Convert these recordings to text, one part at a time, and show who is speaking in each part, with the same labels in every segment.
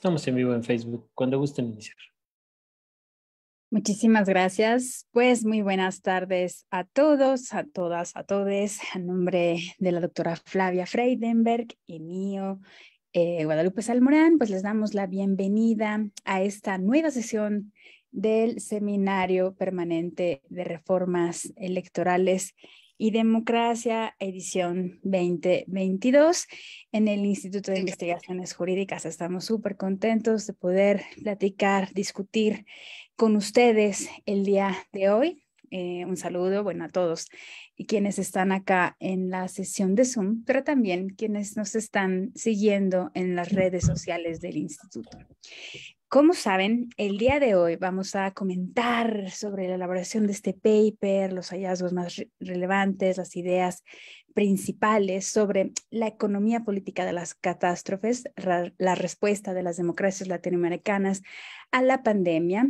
Speaker 1: Estamos en vivo en Facebook, cuando gusten iniciar.
Speaker 2: Muchísimas gracias. Pues muy buenas tardes a todos, a todas, a todos, A nombre de la doctora Flavia Freidenberg y mío, eh, Guadalupe Salmorán, pues les damos la bienvenida a esta nueva sesión del Seminario Permanente de Reformas Electorales y Democracia, edición 2022, en el Instituto de Investigaciones Jurídicas. Estamos súper contentos de poder platicar, discutir con ustedes el día de hoy. Eh, un saludo, bueno, a todos y quienes están acá en la sesión de Zoom, pero también quienes nos están siguiendo en las redes sociales del instituto. Como saben, el día de hoy vamos a comentar sobre la elaboración de este paper, los hallazgos más relevantes, las ideas principales sobre la economía política de las catástrofes, la respuesta de las democracias latinoamericanas a la pandemia,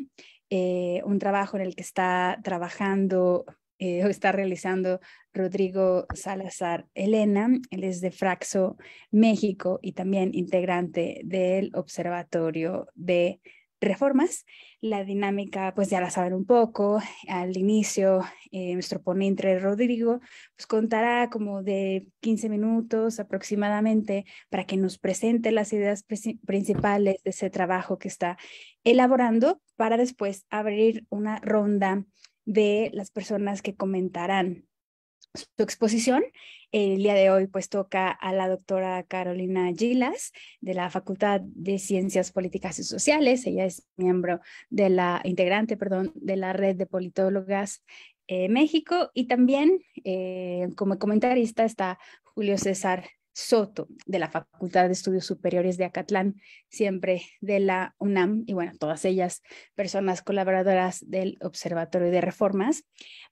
Speaker 2: eh, un trabajo en el que está trabajando eh, o está realizando Rodrigo Salazar Elena. Él es de Fraxo, México, y también integrante del Observatorio de reformas. La dinámica, pues ya la saben un poco. Al inicio, eh, nuestro ponente Rodrigo pues contará como de 15 minutos aproximadamente para que nos presente las ideas principales de ese trabajo que está elaborando para después abrir una ronda de las personas que comentarán su exposición. El día de hoy pues toca a la doctora Carolina Gilas de la Facultad de Ciencias Políticas y Sociales. Ella es miembro de la, integrante, perdón, de la Red de Politólogas eh, México y también eh, como comentarista está Julio César Soto, de la Facultad de Estudios Superiores de Acatlán, siempre de la UNAM, y bueno, todas ellas personas colaboradoras del Observatorio de Reformas,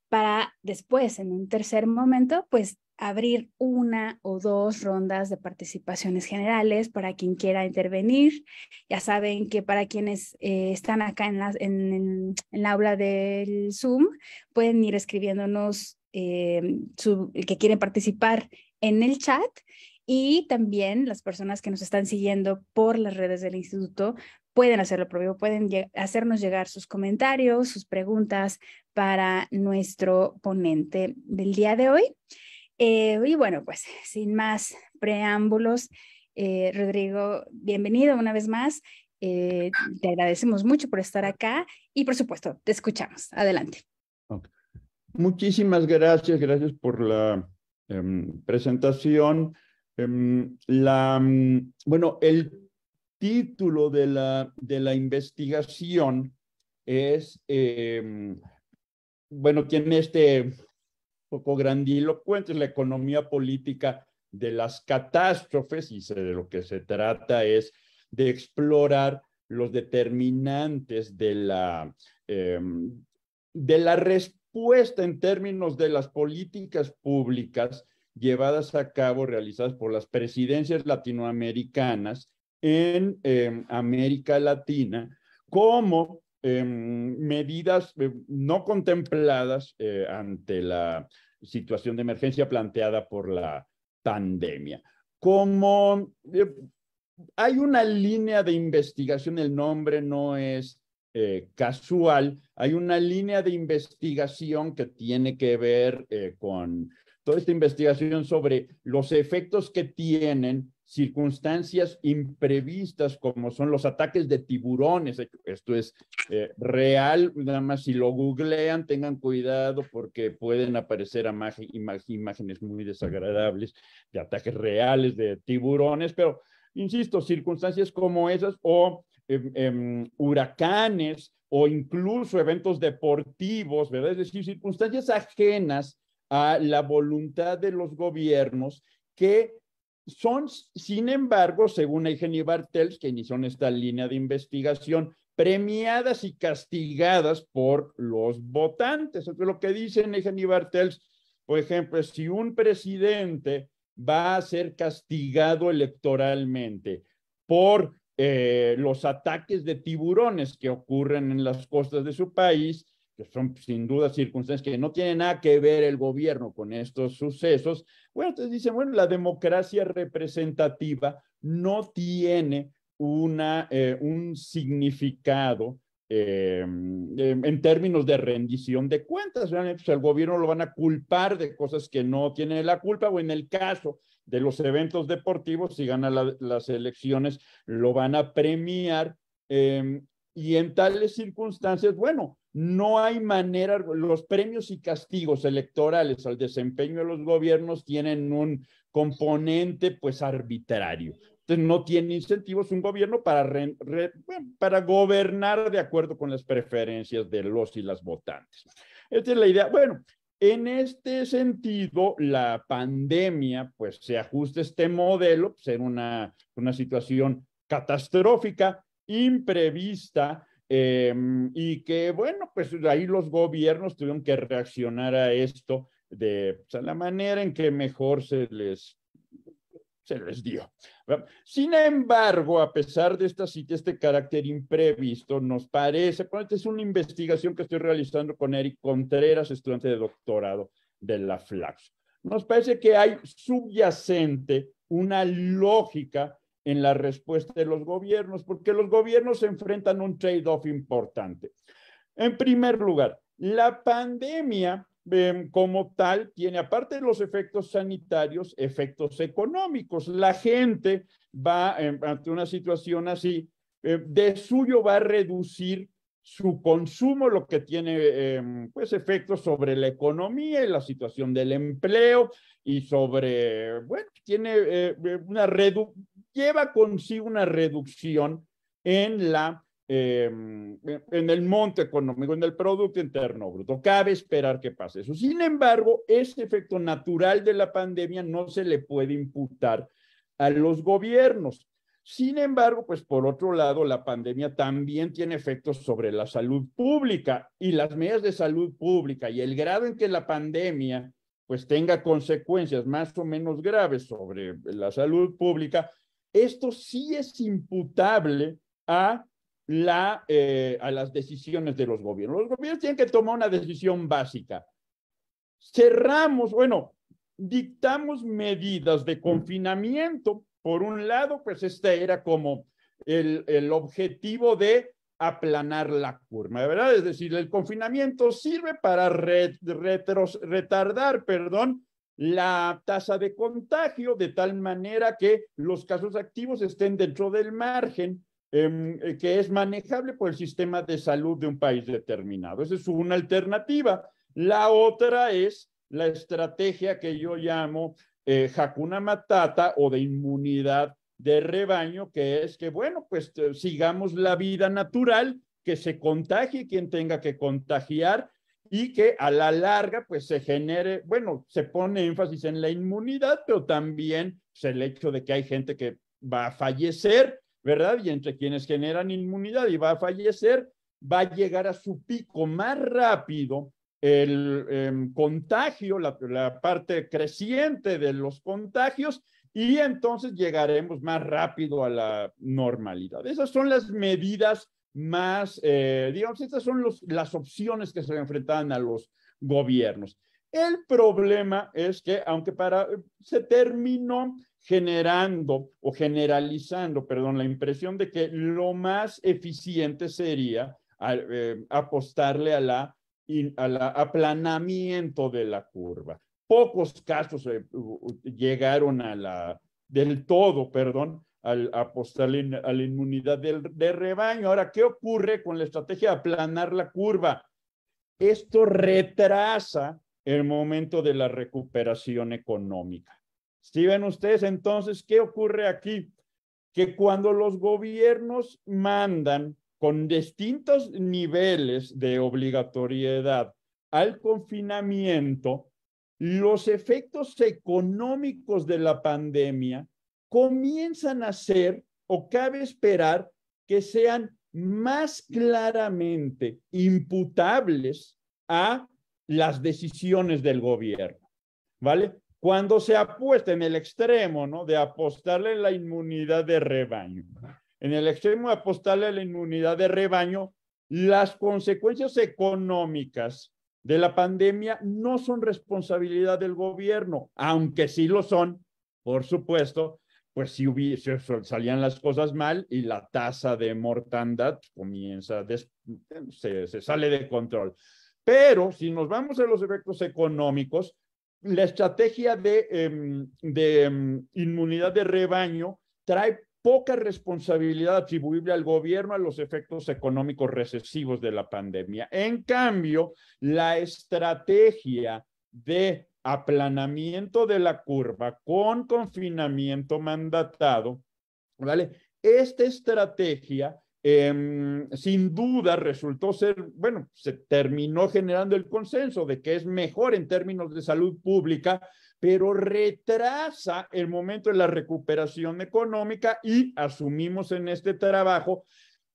Speaker 2: para después, en un tercer momento, pues abrir una o dos rondas de participaciones generales para quien quiera intervenir. Ya saben que para quienes eh, están acá en la, en, aula del Zoom, pueden ir escribiéndonos eh, que quieren participar en el chat y también las personas que nos están siguiendo por las redes del instituto pueden hacerlo lo propio, pueden hacernos llegar sus comentarios, sus preguntas para nuestro ponente del día de hoy. Eh, y bueno, pues sin más preámbulos, eh, Rodrigo, bienvenido una vez más. Eh, te agradecemos mucho por estar acá y por supuesto, te escuchamos. Adelante.
Speaker 3: Muchísimas gracias, gracias por la Em, presentación. Em, mm, bueno, el título de la, de la investigación es, em, bueno, tiene este poco grandilocuente, la economía política de las catástrofes, y de lo que se trata es de explorar los determinantes de la, de la respuesta puesta en términos de las políticas públicas llevadas a cabo, realizadas por las presidencias latinoamericanas en em, América Latina, como em, medidas em, no contempladas eh, ante la situación de emergencia planteada por la pandemia. Como hay una línea de investigación, el nombre no es eh, casual, hay una línea de investigación que tiene que ver eh, con toda esta investigación sobre los efectos que tienen circunstancias imprevistas como son los ataques de tiburones. Esto es eh, real, nada más si lo googlean, tengan cuidado porque pueden aparecer imágenes muy desagradables de ataques reales de tiburones, pero insisto, circunstancias como esas o Em, em, huracanes o incluso eventos deportivos, ¿verdad? Es decir, circunstancias ajenas a la voluntad de los gobiernos que son, sin embargo, según y Bartels, que inició esta línea de investigación, premiadas y castigadas por los votantes. Entonces, lo que dicen y Bartels, por ejemplo, es si un presidente va a ser castigado electoralmente por eh, los ataques de tiburones que ocurren en las costas de su país, que son sin duda circunstancias que no tienen nada que ver el gobierno con estos sucesos, bueno, entonces dicen, bueno, la democracia representativa no tiene eh, un significado eh, em, en términos de rendición de cuentas. Pues el gobierno lo van a culpar de cosas que no tiene la culpa, o en el caso de los eventos deportivos, si gana las elecciones, lo van a premiar. Em, y en tales circunstancias, bueno, no hay manera, los premios y castigos electorales al desempeño de los gobiernos tienen un componente pues arbitrario. Entonces no tiene incentivos un gobierno para, para gobernar de acuerdo con las preferencias de los y las votantes. Esta es la idea. Bueno, en este sentido, la pandemia, pues se ajusta este modelo, pues, una, una situación catastrófica, imprevista, em, y que, bueno, pues ahí los gobiernos tuvieron que reaccionar a esto de pues, la manera en que mejor se les se les dio. Sin embargo, a pesar de esta cita, este carácter imprevisto, nos parece, esta es una investigación que estoy realizando con Eric Contreras, estudiante de doctorado de la Flax. Nos parece que hay subyacente una lógica en la respuesta de los gobiernos, porque los gobiernos se enfrentan a un trade-off importante. En primer lugar, la pandemia Em, como tal tiene, aparte de los efectos sanitarios, efectos económicos. La gente va, em, ante una situación así, em, de suyo va a reducir su consumo, lo que tiene pues efectos sobre la economía y la situación del empleo y sobre, bueno, tiene eh, una lleva consigo una reducción en la Em, en el monto económico, en el Producto Interno Bruto. Cabe esperar que pase eso. Sin embargo, ese efecto natural de la pandemia no se le puede imputar a los gobiernos. Sin embargo, pues por otro lado, la pandemia también tiene efectos sobre la salud pública y las medidas de salud pública y el grado en que la pandemia pues tenga consecuencias más o menos graves sobre la salud pública, esto sí es imputable a la, eh, a las decisiones de los gobiernos. Los gobiernos tienen que tomar una decisión básica. Cerramos, bueno, dictamos medidas de confinamiento. Por un lado, pues este era como el, objetivo de aplanar la curva, ¿verdad? Es decir, el confinamiento sirve para retardar, perdón, la tasa de contagio de tal manera que los casos activos estén dentro del margen Em, eh, que es manejable por el sistema de salud de un país determinado. Esa es una alternativa. La otra es la estrategia que yo llamo eh, Matata o de inmunidad de rebaño, que es que, bueno, pues eh, sigamos la vida natural, que se contagie quien tenga que contagiar y que a la larga, pues se genere, bueno, se pone énfasis en la inmunidad, pero también pues, el hecho de que hay gente que va a fallecer ¿verdad? Y entre quienes generan inmunidad y va a fallecer, va a llegar a su pico más rápido el em, contagio, la, parte creciente de los contagios, y entonces llegaremos más rápido a la normalidad. Esas son las medidas más, eh, digamos, estas son las opciones que se enfrentan a los gobiernos. El problema es que, aunque para, se terminó generando o generalizando, perdón, la impresión de que lo más eficiente sería eh, apostarle a la, aplanamiento de la curva. Pocos casos eh, llegaron a la, del todo, perdón, al apostarle a la inmunidad del, de rebaño. Ahora, ¿qué ocurre con la estrategia de aplanar la curva? Esto retrasa el momento de la recuperación económica. Si ven ustedes entonces qué ocurre aquí, que cuando los gobiernos mandan con distintos niveles de obligatoriedad al confinamiento, los efectos económicos de la pandemia comienzan a ser o cabe esperar que sean más claramente imputables a las decisiones del gobierno, ¿vale? cuando se apuesta en el extremo, ¿no? De apostarle la inmunidad de rebaño. En el extremo de apostarle la inmunidad de rebaño, las consecuencias económicas de la pandemia no son responsabilidad del gobierno, aunque sí lo son, por supuesto, pues si hubiese, salían las cosas mal y la tasa de mortandad comienza, se, se sale de control. Pero si nos vamos a los efectos económicos, la estrategia de, em, em, inmunidad de rebaño trae poca responsabilidad atribuible al gobierno a los efectos económicos recesivos de la pandemia. En cambio, la estrategia de aplanamiento de la curva con confinamiento mandatado, ¿vale? Esta estrategia Em, sin duda resultó ser, bueno, se terminó generando el consenso de que es mejor en términos de salud pública, pero retrasa el momento de la recuperación económica y asumimos en este trabajo,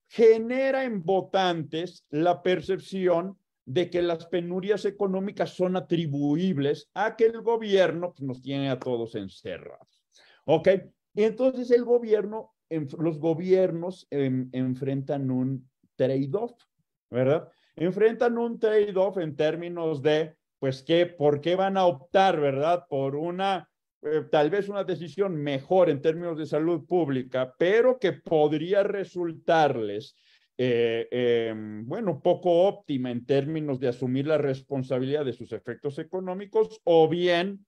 Speaker 3: genera en votantes la percepción de que las penurias económicas son atribuibles a que el gobierno pues, nos tiene a todos encerrados. ¿Ok? Entonces el gobierno los gobiernos enfrentan un trade-off, ¿verdad? Enfrentan un trade-off en términos de, pues, ¿qué, ¿por qué van a optar, verdad? Por una, eh, tal vez una decisión mejor en términos de salud pública, pero que podría resultarles eh, em, bueno, poco óptima en términos de asumir la responsabilidad de sus efectos económicos o bien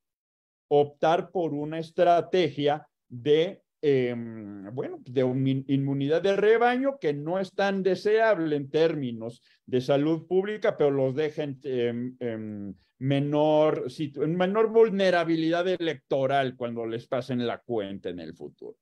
Speaker 3: optar por una estrategia de Em, bueno, de inmunidad de rebaño que no es tan deseable en términos de salud pública, pero los dejen en, em, em, menor, en menor vulnerabilidad electoral cuando les pasen la cuenta en el futuro.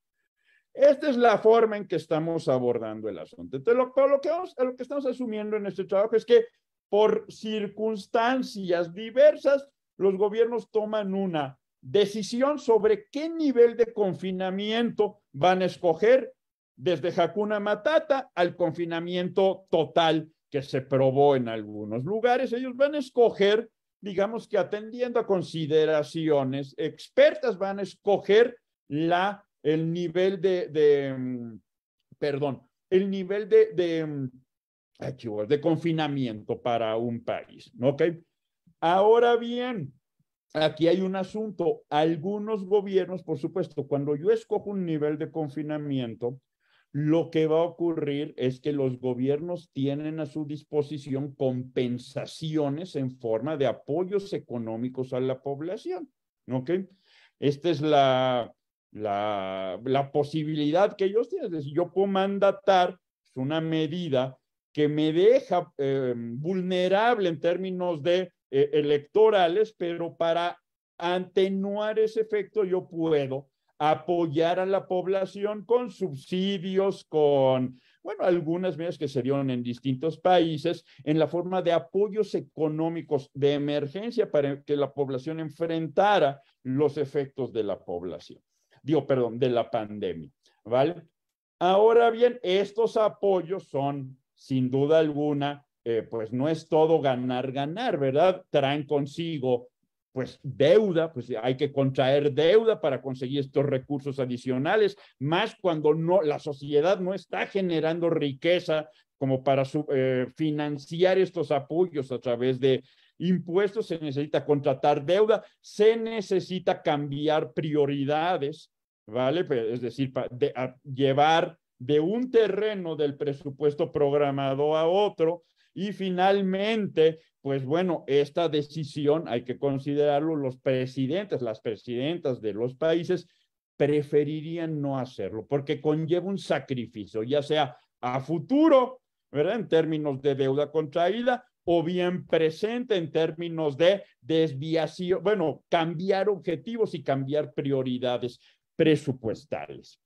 Speaker 3: Esta es la forma en que estamos abordando el asunto. que, lo que estamos asumiendo en este trabajo es que por circunstancias diversas, los gobiernos toman una decisión sobre qué nivel de confinamiento van a escoger desde Hakuna Matata al confinamiento total que se probó en algunos lugares. Ellos van a escoger, digamos que atendiendo a consideraciones expertas, van a escoger la, el nivel de, de mm, perdón, el nivel de, de, mm, de, confinamiento para un país. ¿Ok? Ahora bien, aquí hay un asunto. Algunos gobiernos, por supuesto, cuando yo escojo un nivel de confinamiento, lo que va a ocurrir es que los gobiernos tienen a su disposición compensaciones en forma de apoyos económicos a la población. ¿Ok? Esta es la, la, posibilidad que ellos tienen. Es decir, yo puedo mandatar una medida que me deja eh, vulnerable en términos de eh, electorales, pero para atenuar ese efecto yo puedo apoyar a la población con subsidios, con, bueno, algunas medidas que se dieron en distintos países en la forma de apoyos económicos de emergencia para que la población enfrentara los efectos de la población, digo, perdón, de la pandemia, ¿vale? Ahora bien, estos apoyos son, sin duda alguna, eh, pues no es todo ganar, ganar, ¿verdad? Traen consigo pues deuda, pues hay que contraer deuda para conseguir estos recursos adicionales, más cuando no, la sociedad no está generando riqueza como para eh, financiar estos apoyos a través de impuestos, se necesita contratar deuda, se necesita cambiar prioridades, ¿vale? es decir, llevar de un terreno del presupuesto programado a otro, y finalmente, pues bueno, esta decisión hay que considerarlo, los presidentes, las presidentas de los países preferirían no hacerlo porque conlleva un sacrificio, ya sea a futuro, ¿verdad? En términos de deuda contraída o bien presente en términos de desviación, bueno, cambiar objetivos y cambiar prioridades presupuestales.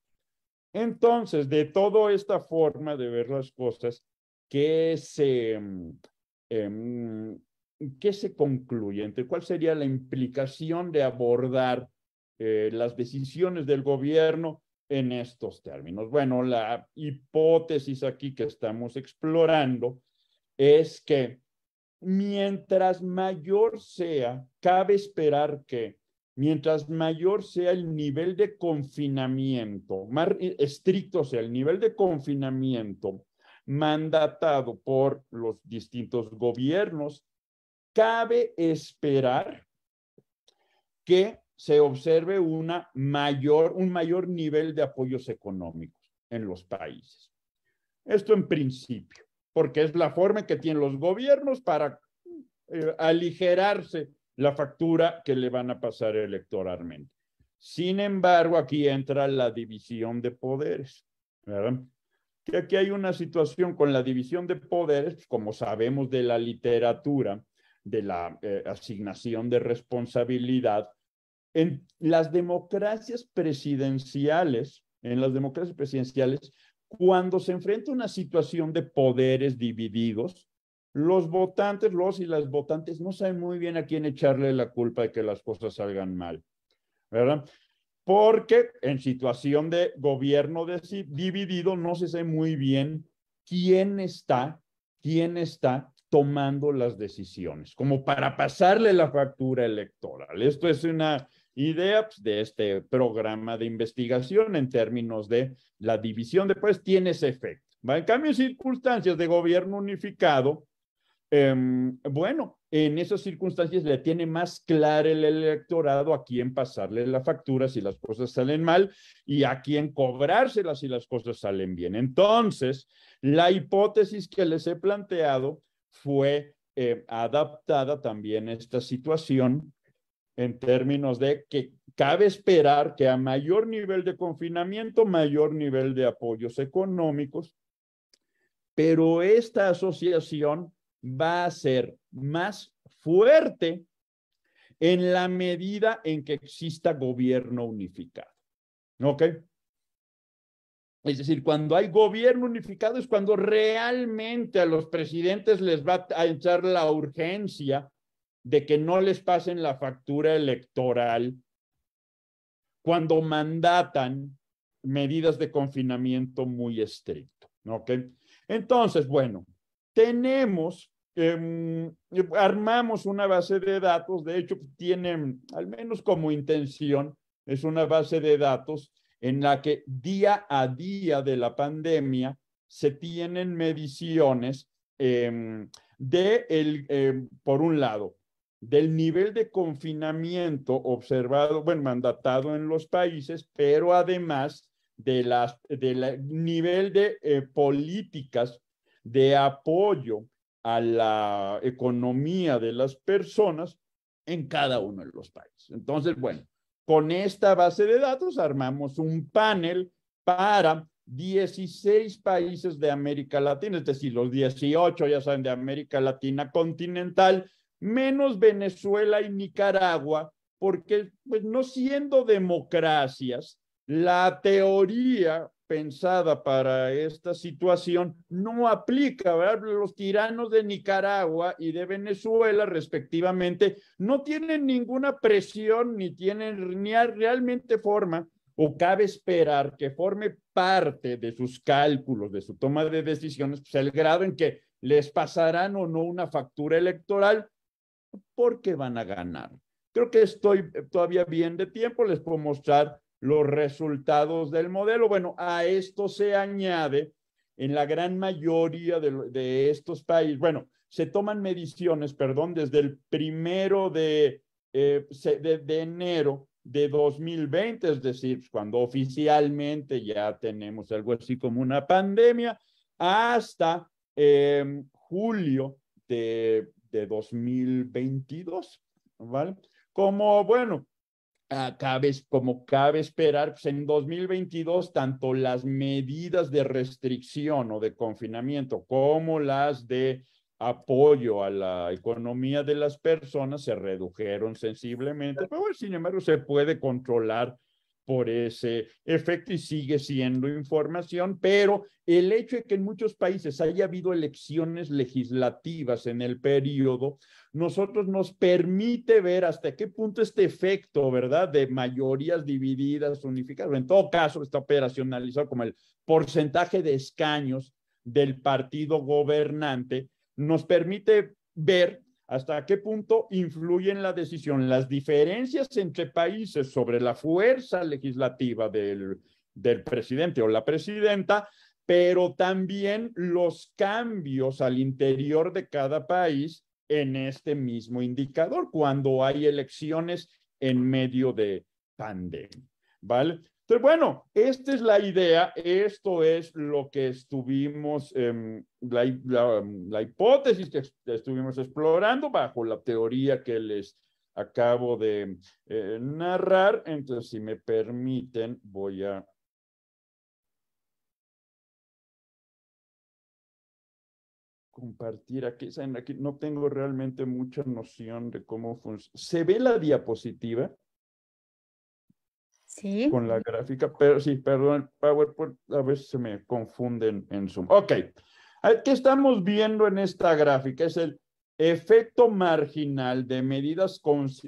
Speaker 3: Entonces, de toda esta forma de ver las cosas, Em, em, ¿Qué se, concluye? que se cuál sería la implicación de abordar eh, las decisiones del gobierno en estos términos. Bueno, la hipótesis aquí que estamos explorando es que mientras mayor sea, cabe esperar que mientras mayor sea el nivel de confinamiento, más estricto sea el nivel de confinamiento mandatado por los distintos gobiernos, cabe esperar que se observe una mayor, un mayor nivel de apoyos económicos en los países. Esto en principio, porque es la forma que tienen los gobiernos para eh, aligerarse la factura que le van a pasar electoralmente. Sin embargo, aquí entra la división de poderes. ¿verdad? Y aquí hay una situación con la división de poderes, como sabemos de la literatura, de la eh, asignación de responsabilidad. En las democracias presidenciales, en las democracias presidenciales, cuando se enfrenta una situación de poderes divididos, los votantes, los y las votantes, no saben muy bien a quién echarle la culpa de que las cosas salgan mal, ¿verdad? porque en situación de gobierno dividido no se sabe muy bien quién está, quién está tomando las decisiones, como para pasarle la factura electoral. Esto es una idea pues, de este programa de investigación en términos de la división después tiene ese efecto. En cambio, en circunstancias de gobierno unificado, em, bueno, en esas circunstancias le tiene más claro el electorado a quién pasarle la factura si las cosas salen mal y a quién cobrárselas si las cosas salen bien. Entonces, la hipótesis que les he planteado fue eh, adaptada también a esta situación en términos de que cabe esperar que a mayor nivel de confinamiento, mayor nivel de apoyos económicos, pero esta asociación va a ser más fuerte en la medida en que exista gobierno unificado. ¿Ok? Es decir, cuando hay gobierno unificado es cuando realmente a los presidentes les va a echar la urgencia de que no les pasen la factura electoral cuando mandatan medidas de confinamiento muy estricto. ¿Ok? Entonces, bueno, tenemos, em, eh, armamos una base de datos, de hecho, tienen, al menos como intención, es una base de datos en la que día a día de la pandemia se tienen mediciones em, de, el, em, por un lado, del nivel de confinamiento observado, bueno, mandatado en los países, pero además del nivel de eh, políticas de apoyo a la economía de las personas en cada uno de los países. Entonces, bueno, con esta base de datos armamos un panel para 16 países de América Latina, es decir, los 18, ya saben, de América Latina continental, menos Venezuela y Nicaragua, porque pues, no siendo democracias, la teoría pensada para esta situación no aplica, ¿verdad? Los tiranos de Nicaragua y de Venezuela, respectivamente, no tienen ninguna presión ni tienen ni realmente forma o cabe esperar que forme parte de sus cálculos, de su toma de decisiones, pues el grado en que les pasarán o no una factura electoral, porque van a ganar. Creo que estoy eh, todavía bien de tiempo, les puedo mostrar los resultados del modelo. Bueno, a esto se añade en la gran mayoría de, estos países, bueno, se toman mediciones, perdón, desde el primero de, eh, de, enero de 2020, es decir, cuando oficialmente ya tenemos algo así como una pandemia, hasta em, julio de, de 2022, ¿vale? Como, bueno, Ah, cabe, como cabe esperar, pues en 2022 tanto las medidas de restricción o de confinamiento como las de apoyo a la economía de las personas se redujeron sensiblemente, pero sin embargo se puede controlar por ese efecto y sigue siendo información, pero el hecho de que en muchos países haya habido elecciones legislativas en el periodo, nosotros nos permite ver hasta qué punto este efecto, ¿verdad? De mayorías divididas, unificadas, en todo caso está operacionalizado como el porcentaje de escaños del partido gobernante, nos permite ver ¿Hasta qué punto influyen la decisión las diferencias entre países sobre la fuerza legislativa del, del presidente o la presidenta, pero también los cambios al interior de cada país en este mismo indicador cuando hay elecciones en medio de pandemia? ¿Vale? Entonces, bueno, esta es la idea, esto es lo que estuvimos, em, la, hipótesis que estuvimos explorando bajo la teoría que les acabo de eh, narrar. Entonces, si me permiten, voy a... compartir aquí, aquí no tengo realmente mucha noción de cómo funciona. ¿Se ve la diapositiva? con la gráfica, pero sí, perdón, PowerPoint a veces se me confunden en Zoom. Ok, ¿qué estamos viendo en esta gráfica? Es el efecto marginal de medidas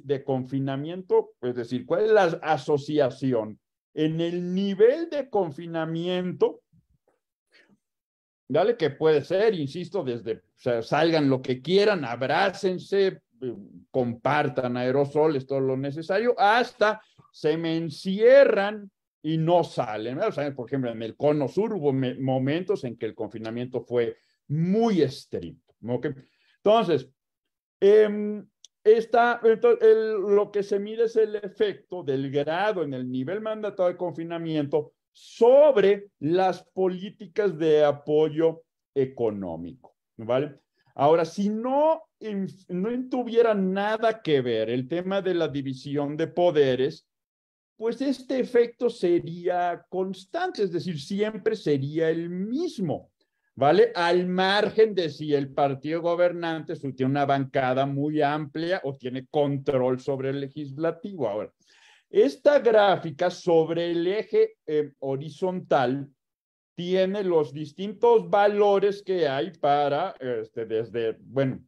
Speaker 3: de confinamiento, es decir, ¿cuál es la asociación en el nivel de confinamiento? Dale que puede ser, insisto, desde o sea, salgan lo que quieran, abrácense, eh, compartan aerosoles, todo lo necesario, hasta se me encierran y no salen. por ejemplo, en el cono sur hubo momentos en que el confinamiento fue muy estricto. Entonces, em, lo que se mide es el efecto del grado en el nivel mandato de confinamiento sobre las políticas de apoyo económico. ¿Vale? Ahora, si no, no tuviera nada que ver el tema de la división de poderes, pues este efecto sería constante, es decir, siempre sería el mismo, ¿vale? Al margen de si el partido gobernante tiene una bancada muy amplia o tiene control sobre el legislativo. Ahora, esta gráfica sobre el eje eh, horizontal tiene los distintos valores que hay para, este, desde, bueno,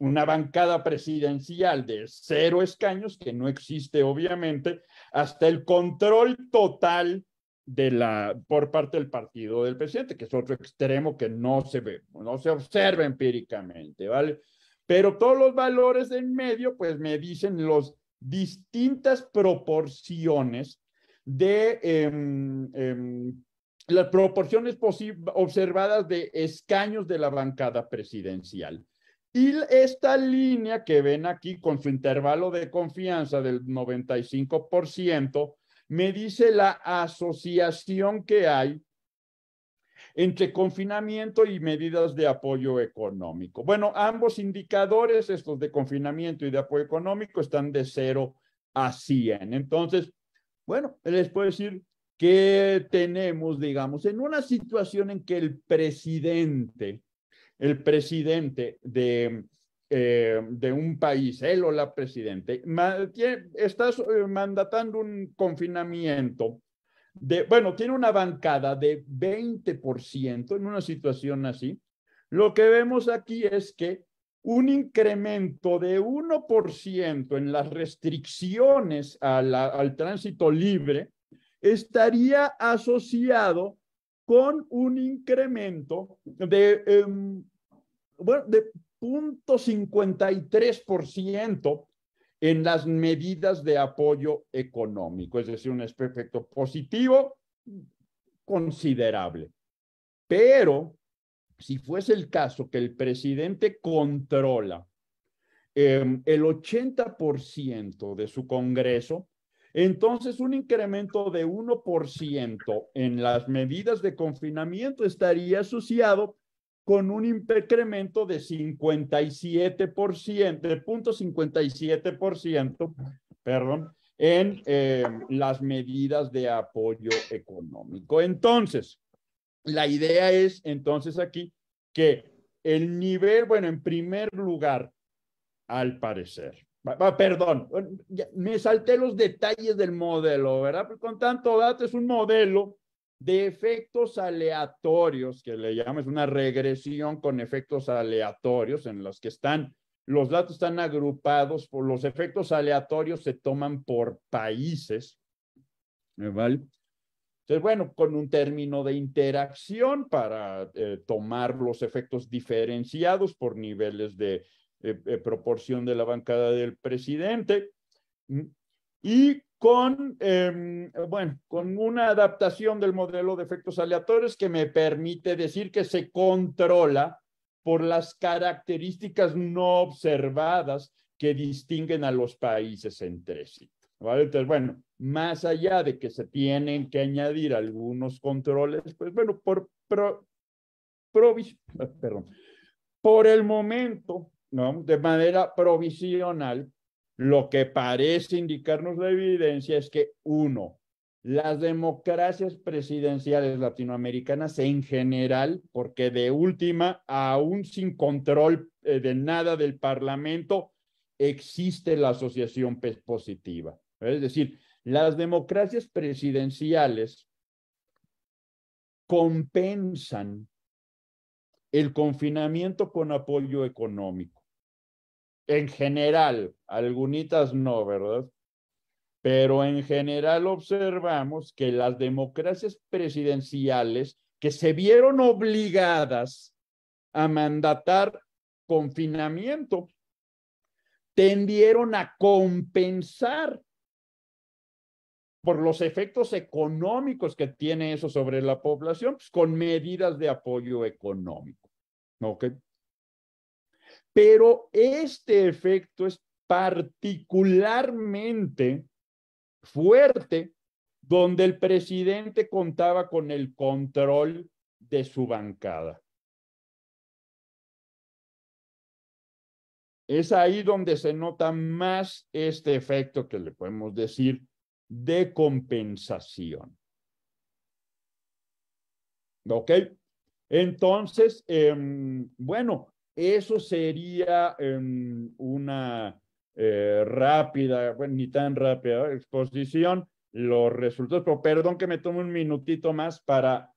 Speaker 3: una bancada presidencial de cero escaños, que no existe obviamente, hasta el control total de la, por parte del partido del presidente, que es otro extremo que no se ve, no se observa empíricamente, ¿vale? Pero todos los valores en medio, pues me dicen las distintas proporciones de em, em, las proporciones observadas de escaños de la bancada presidencial. Y esta línea que ven aquí con su intervalo de confianza del 95%, me dice la asociación que hay entre confinamiento y medidas de apoyo económico. Bueno, ambos indicadores, estos de confinamiento y de apoyo económico, están de 0 a 100. Entonces, bueno, les puedo decir que tenemos, digamos, en una situación en que el presidente el presidente de, eh, de un país, él o la presidente, estás eh, mandatando un confinamiento de, bueno, tiene una bancada de 20% en una situación así. Lo que vemos aquí es que un incremento de 1% en las restricciones al tránsito libre estaría asociado con un incremento de em, bueno, de 0.53% en las medidas de apoyo económico, es decir, un efecto positivo considerable. Pero si fuese el caso que el presidente controla em, el 80% de su Congreso, entonces un incremento de 1% en las medidas de confinamiento estaría asociado con un incremento de 57%, de 0.57%, perdón, en eh, las medidas de apoyo económico. Entonces, la idea es entonces aquí que el nivel, bueno, en primer lugar, al parecer, perdón, me salté los detalles del modelo, ¿verdad? Con tanto dato es un modelo de efectos aleatorios, que le llamamos una regresión con efectos aleatorios, en los que están, los datos están agrupados, por los efectos aleatorios se toman por países, ¿eh? ¿vale? Entonces, bueno, con un término de interacción para eh, tomar los efectos diferenciados por niveles de eh, proporción de la bancada del presidente y con, em, bueno, con una adaptación del modelo de efectos aleatorios que me permite decir que se controla por las características no observadas que distinguen a los países entre sí. ¿vale? Entonces, bueno, más allá de que se tienen que añadir algunos controles, pues bueno, por, por el momento, ¿no? de manera provisional, lo que parece indicarnos la evidencia es que, uno, las democracias presidenciales latinoamericanas en general, porque de última, aún sin control eh, de nada del Parlamento, existe la asociación e positiva. Es decir, las democracias presidenciales compensan el confinamiento con apoyo económico en general, algunas no, ¿verdad? Pero en general observamos que las democracias presidenciales que se vieron obligadas a mandatar confinamiento tendieron a compensar por los efectos económicos que tiene eso sobre la población, pues, con medidas de apoyo económico. ¿Ok? Pero este efecto es particularmente fuerte donde el presidente contaba con el control de su bancada. Es ahí donde se nota más este efecto que le podemos decir de compensación. ¿Ok? Entonces, em, bueno, eso sería em, una eh, rápida, ni tan rápida exposición, los resultados, pero perdón que me tome un minutito más para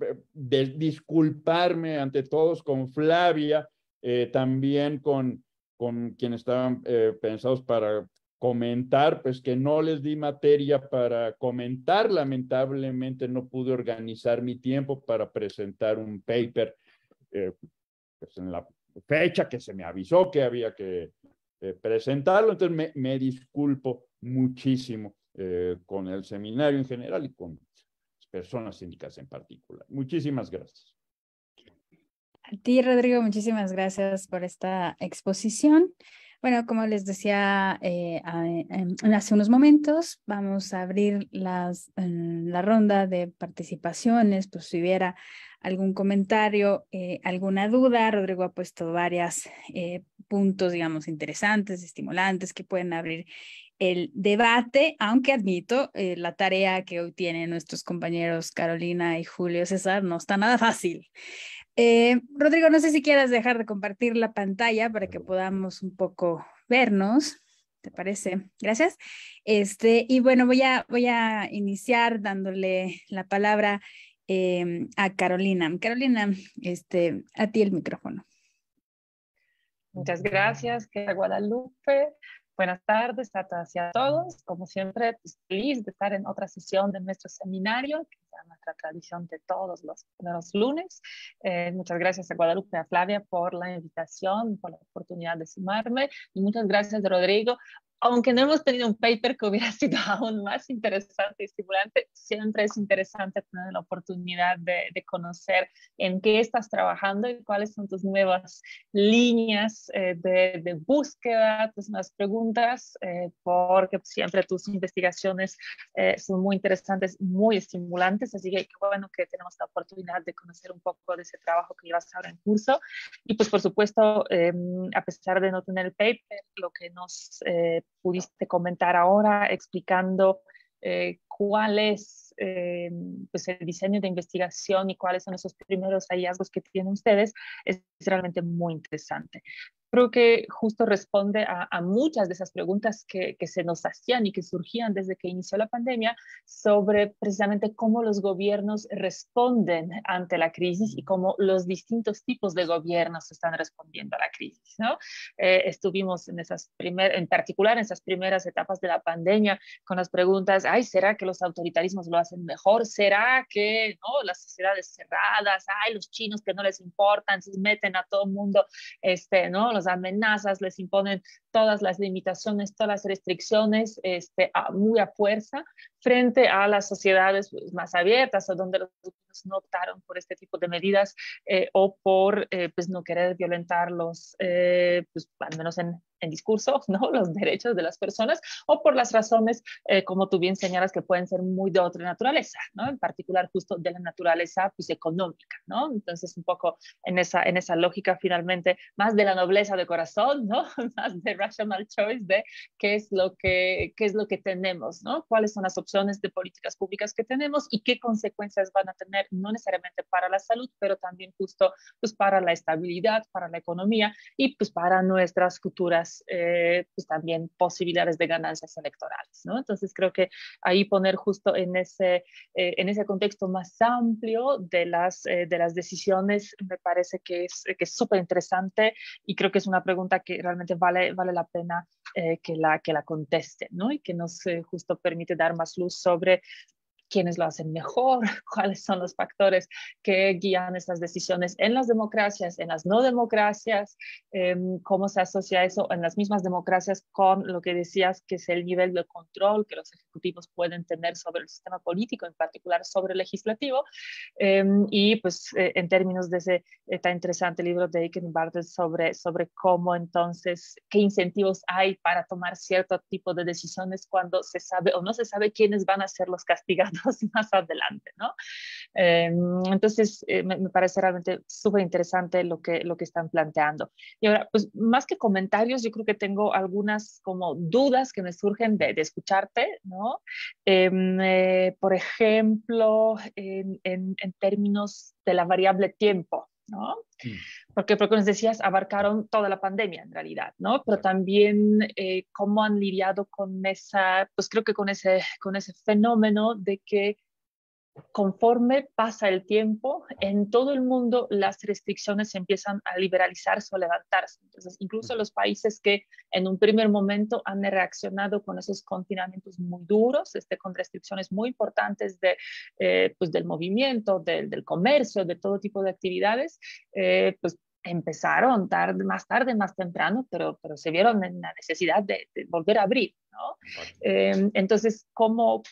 Speaker 3: eh, disculparme ante todos con Flavia, eh, también con, con quienes estaban pensados para comentar, pues que no les di materia para comentar, lamentablemente no pude organizar mi tiempo para presentar un paper. Pues, en la fecha que se me avisó que había que eh, presentarlo. Entonces me, disculpo muchísimo eh, con el seminario en general y con personas síndicas en particular. Muchísimas gracias.
Speaker 2: A ti, Rodrigo, muchísimas gracias por esta exposición. Bueno, como les decía eh, hace unos momentos, vamos a abrir las, la ronda de participaciones Pues si hubiera algún comentario, eh, alguna duda. Rodrigo ha puesto varios eh, puntos, digamos, interesantes, estimulantes, que pueden abrir el debate, aunque admito, la tarea que hoy tienen nuestros compañeros Carolina y Julio César no está nada fácil. Eh, Rodrigo, no sé si quieras dejar de compartir la pantalla para que podamos un poco vernos. ¿Te parece? Gracias. Este, y bueno, voy a, voy a iniciar dándole la palabra em, a Carolina. Carolina, este, a ti el micrófono.
Speaker 1: Muchas gracias, Guadalupe. Buenas tardes a todas y a todos. Como siempre, pues, feliz de estar en otra sesión de nuestro seminario, nuestra tradición de todos los, lunes. Eh, muchas gracias a Guadalupe y a Flavia por la invitación, por la oportunidad de sumarme y muchas gracias Rodrigo. Aunque no hemos tenido un paper que hubiera sido aún más interesante y estimulante, siempre es interesante tener la oportunidad de, conocer en qué estás trabajando y cuáles son tus nuevas líneas eh, de, búsqueda, tus nuevas preguntas, eh, porque siempre tus investigaciones son muy interesantes, muy estimulantes así que bueno que tenemos la oportunidad de conocer un poco de ese trabajo que llevas ahora en curso. Y pues por supuesto, em, a pesar de no tener el paper, lo que nos eh, pudiste comentar ahora explicando eh, cuál es eh, pues el diseño de investigación y cuáles son esos primeros hallazgos que tienen ustedes es realmente muy interesante creo que justo responde a, muchas de esas preguntas que, que, se nos hacían y que surgían desde que inició la pandemia sobre precisamente cómo los gobiernos responden ante la crisis y cómo los distintos tipos de gobiernos están respondiendo a la crisis. ¿no? Eh, estuvimos en, esas primer, en particular en esas primeras etapas de la pandemia con las preguntas, ay, ¿será que los autoritarismos lo hacen mejor? ¿Será que no, las sociedades cerradas, ay, los chinos que no les importan, se meten a todo el mundo, este, ¿no? las amenazas, les imponen todas las limitaciones, todas las restricciones este, muy a fuerza frente a las sociedades pues, más abiertas o donde los gobiernos no optaron por este tipo de medidas eh, o por eh, pues no querer violentarlos, eh, pues, al menos en en discurso, ¿no? Los derechos de las personas o por las razones, eh, como tú bien señalas, que pueden ser muy de otra naturaleza, ¿no? En particular justo de la naturaleza pues, económica, ¿no? Entonces, un poco en esa, en esa lógica finalmente, más de la nobleza de corazón, ¿no? Más de rational choice de qué es lo que, qué es lo que tenemos, ¿no? Cuáles son las opciones de políticas públicas que tenemos y qué consecuencias van a tener, no necesariamente para la salud, pero también justo pues para la estabilidad, para la economía y pues para nuestras futuras eh, pues también posibilidades de ganancias electorales. ¿no? Entonces creo que ahí poner justo en ese, eh, en ese contexto más amplio de las, eh, de las decisiones me parece que es que súper interesante y creo que es una pregunta que realmente vale, vale la pena que, la, que la conteste ¿no? y que nos justo permite dar más luz sobre quiénes lo hacen mejor, cuáles son los factores que guían estas decisiones en las democracias, en las no democracias, em, cómo se asocia eso en las mismas democracias con lo que decías, que es el nivel de control que los ejecutivos pueden tener sobre el sistema político, en particular sobre el legislativo. Em, y pues eh, en términos de ese eh, tan interesante libro de Aiken Bartel sobre, sobre cómo entonces, qué incentivos hay para tomar cierto tipo de decisiones cuando se sabe o no se sabe quiénes van a ser los castigados más adelante, ¿no? Eh, entonces, eh, me, parece realmente súper interesante lo que, lo que están planteando. Y ahora, pues más que comentarios, yo creo que tengo algunas como dudas que me surgen de, escucharte, ¿no? Em, eh, por ejemplo, en términos de la variable tiempo, ¿no? Porque, porque nos decías, abarcaron toda la pandemia en realidad, ¿no? Pero también eh, cómo han lidiado con esa, pues creo que con ese, con ese fenómeno de que conforme pasa el tiempo, en todo el mundo las restricciones empiezan a liberalizarse o levantarse. incluso los países que en un primer momento han reaccionado con esos confinamientos muy duros, este, con restricciones muy importantes de, eh, pues, del movimiento, del, comercio, de todo tipo de actividades, eh, pues empezaron más tarde, más temprano, pero, pero se vieron en la necesidad de, volver a abrir. Em, entonces, ¿cómo,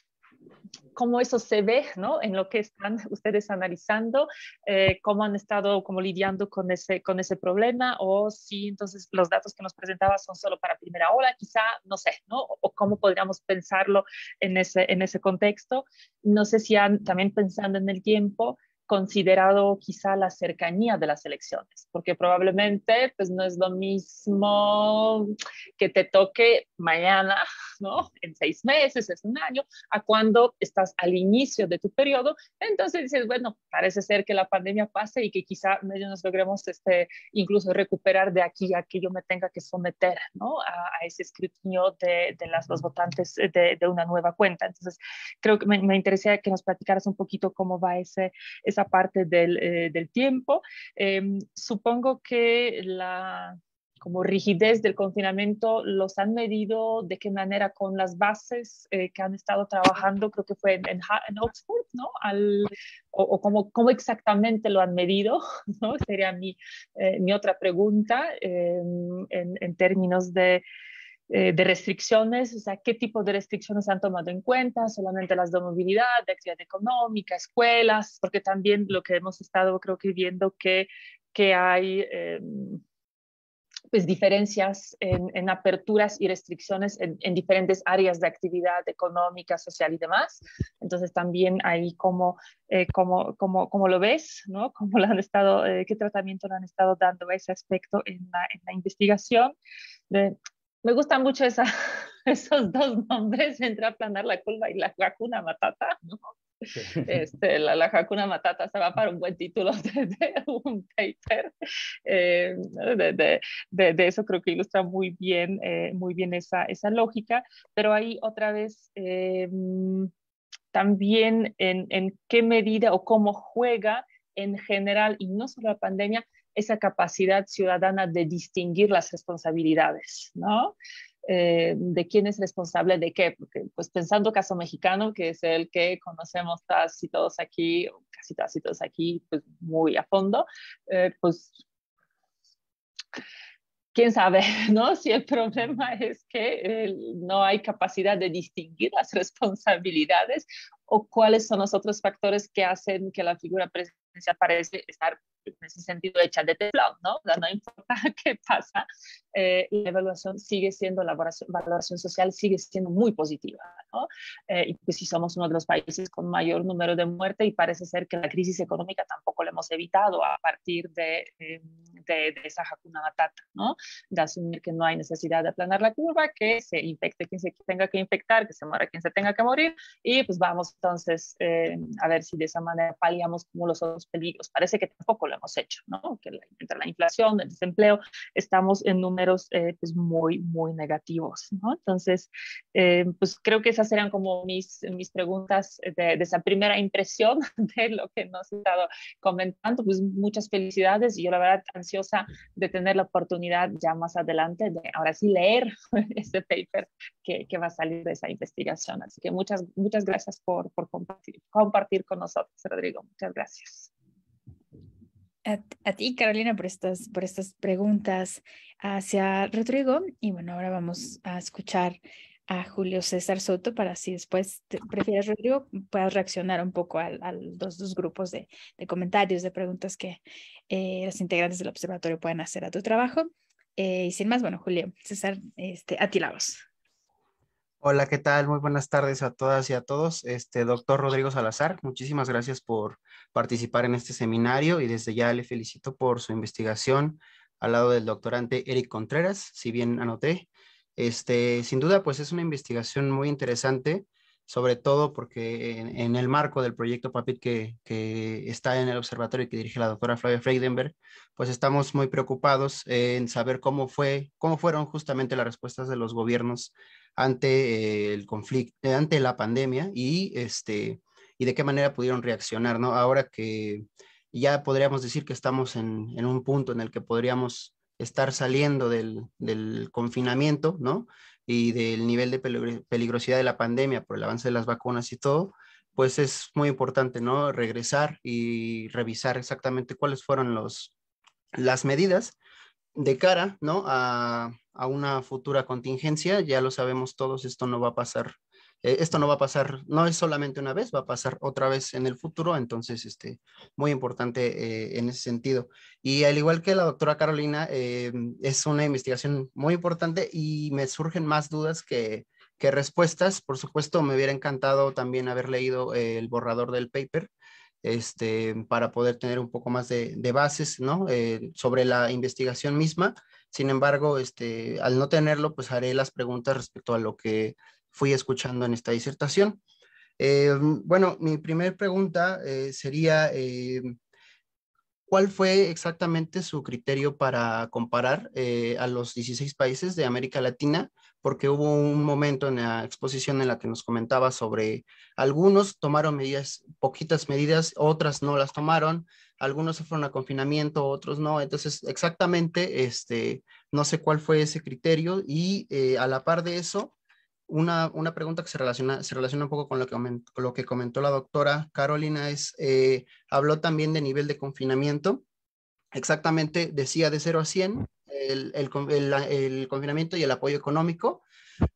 Speaker 1: cómo eso se ve ¿no? en lo que están ustedes analizando, eh, cómo han estado como lidiando con ese, con ese problema o si entonces los datos que nos presentaba son solo para primera ola, quizá, no sé, ¿no? O, cómo podríamos pensarlo en ese, en ese contexto. No sé si han también pensando en el tiempo, considerado quizá la cercanía de las elecciones, porque probablemente pues no es lo mismo que te toque mañana, ¿no? En seis meses, es un año, a cuando estás al inicio de tu periodo, entonces dices, bueno, parece ser que la pandemia pase y que quizá medio nos logremos este, incluso recuperar de aquí a que yo me tenga que someter, ¿no? A, ese escrutinio de, las, los votantes eh, de, una nueva cuenta. Entonces, creo que me, interesaría que nos platicaras un poquito cómo va ese parte del, eh, tiempo. Em, supongo que la como rigidez del confinamiento los han medido de qué manera con las bases eh, que han estado trabajando, creo que fue en, Oxford, ¿no? o, cómo, exactamente lo han medido, ¿no? Sería mi, eh, mi otra pregunta em, en, términos de eh, de restricciones, o sea, qué tipo de restricciones han tomado en cuenta, solamente las de movilidad, de actividad económica, escuelas, porque también lo que hemos estado creo que viendo que, que hay em, pues diferencias en, aperturas y restricciones en, diferentes áreas de actividad económica, social y demás. Entonces también ahí como eh, lo ves, ¿no? ¿Cómo lo han estado, eh, qué tratamiento le han estado dando a ese aspecto en la, en la investigación. De, me gustan mucho esos dos nombres, entre aplanar la culpa y la jacuna matata, este, la, la Matata se va para un buen título de, un paper. Eh, de, eso creo que ilustra muy bien, eh, esa, lógica, pero ahí otra vez eh, también en, en qué medida o cómo juega en general, y no solo la pandemia, esa capacidad ciudadana de distinguir las responsabilidades, ¿no? Eh, de quién es responsable de qué, porque pues pensando caso mexicano, que es el que conocemos casi todos aquí, casi todos aquí, pues muy a fondo, eh, pues quién sabe, ¿no? Si el problema es que eh, no hay capacidad de distinguir las responsabilidades o cuáles son los otros factores que hacen que la figura presidencial parece estar en ese sentido hecha de teflón, ¿no? O sea, no importa qué pasa, eh, la evaluación sigue siendo, la valoración, social sigue siendo muy positiva, ¿no? Eh, y pues si somos uno de los países con mayor número de muertes y parece ser que la crisis económica tampoco la hemos evitado a partir de, eh, de, esa jacuna Matata, ¿no? De asumir que no hay necesidad de aplanar la curva, que se infecte quien se tenga que infectar, que se muera quien se tenga que morir y pues vamos entonces a ver si de esa manera paliamos como los otros peligros. Parece que tampoco lo hemos hecho, ¿no? Que la, entre la inflación, el desempleo, estamos en números eh, pues muy, muy negativos, ¿no? Entonces, eh, pues creo que esas eran como mis, mis preguntas de, esa primera impresión de lo que nos ha estado comentando. Pues muchas felicidades y yo la verdad ansiosa de tener la oportunidad ya más adelante de ahora sí leer ese paper que, va a salir de esa investigación. Así que muchas, muchas gracias por, por compartir, compartir con nosotros, Rodrigo. Muchas gracias
Speaker 2: a, ti, Carolina, por estas, por estas preguntas hacia Rodrigo. Y bueno, ahora vamos a escuchar a Julio César Soto para si después prefieres, Rodrigo, puedas reaccionar un poco a, los dos grupos de, comentarios, de preguntas que eh, los integrantes del observatorio pueden hacer a tu trabajo. Eh, y sin más, bueno, Julio, César, este, a ti la voz.
Speaker 4: Hola, ¿qué tal? Muy buenas tardes a todas y a todos. Este doctor Rodrigo Salazar, muchísimas gracias por participar en este seminario y desde ya le felicito por su investigación al lado del doctorante Eric Contreras, si bien anoté. Este, sin duda, pues es una investigación muy interesante, sobre todo porque en, el marco del proyecto PAPIT que, está en el observatorio y que dirige la doctora Flavia Freidenberg, pues estamos muy preocupados en saber cómo, fue, cómo fueron justamente las respuestas de los gobiernos ante el conflicto, ante la pandemia y, este, y de qué manera pudieron reaccionar, ¿no? Ahora que ya podríamos decir que estamos en, en un punto en el que podríamos estar saliendo del, del confinamiento, ¿no? Y del nivel de peligrosidad de la pandemia por el avance de las vacunas y todo, pues es muy importante, ¿no? Regresar y revisar exactamente cuáles fueron los, las medidas de cara ¿no? a, una futura contingencia, ya lo sabemos todos, esto no va a pasar, eh, esto no va a pasar, no es solamente una vez, va a pasar otra vez en el futuro, entonces este, muy importante eh, en ese sentido. Y al igual que la doctora Carolina, em, es una investigación muy importante y me surgen más dudas que, que respuestas. Por supuesto, me hubiera encantado también haber leído el borrador del paper este, para poder tener un poco más de, bases eh, sobre la investigación misma. Sin embargo, este, al no tenerlo, pues haré las preguntas respecto a lo que fui escuchando en esta disertación. Eh, bueno, mi primera pregunta eh, sería, ¿cuál fue exactamente su criterio para comparar a los 16 países de América Latina porque hubo un momento en la exposición en la que nos comentaba sobre algunos tomaron medidas, poquitas medidas, otras no las tomaron, algunos se fueron a confinamiento, otros no. Entonces, exactamente, este, no sé cuál fue ese criterio y eh, a la par de eso, una, una, pregunta que se relaciona, se relaciona un poco con lo que, lo que comentó la doctora Carolina es, eh, habló también de nivel de confinamiento exactamente decía de 0 a 100 el, confinamiento y el apoyo económico.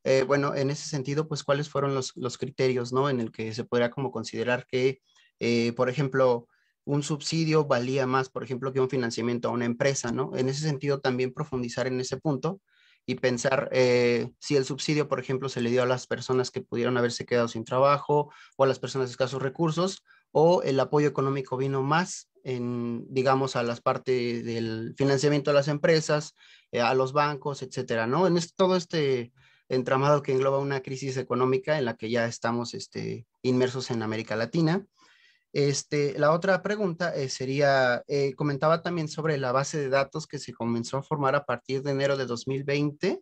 Speaker 4: Eh, bueno, en ese sentido, pues, ¿cuáles fueron los, criterios, no? En el que se podría como considerar que, eh, por ejemplo, un subsidio valía más, por ejemplo, que un financiamiento a una empresa, ¿no? En ese sentido, también profundizar en ese punto y pensar eh, si el subsidio, por ejemplo, se le dio a las personas que pudieron haberse quedado sin trabajo o a las personas de escasos recursos, o el apoyo económico vino más en, digamos, a las partes del financiamiento de las empresas, eh, a los bancos, etcétera, ¿no? En todo este entramado que engloba una crisis económica en la que ya estamos este, inmersos en América Latina. Este, la otra pregunta eh, sería, eh, comentaba también sobre la base de datos que se comenzó a formar a partir de enero de 2020.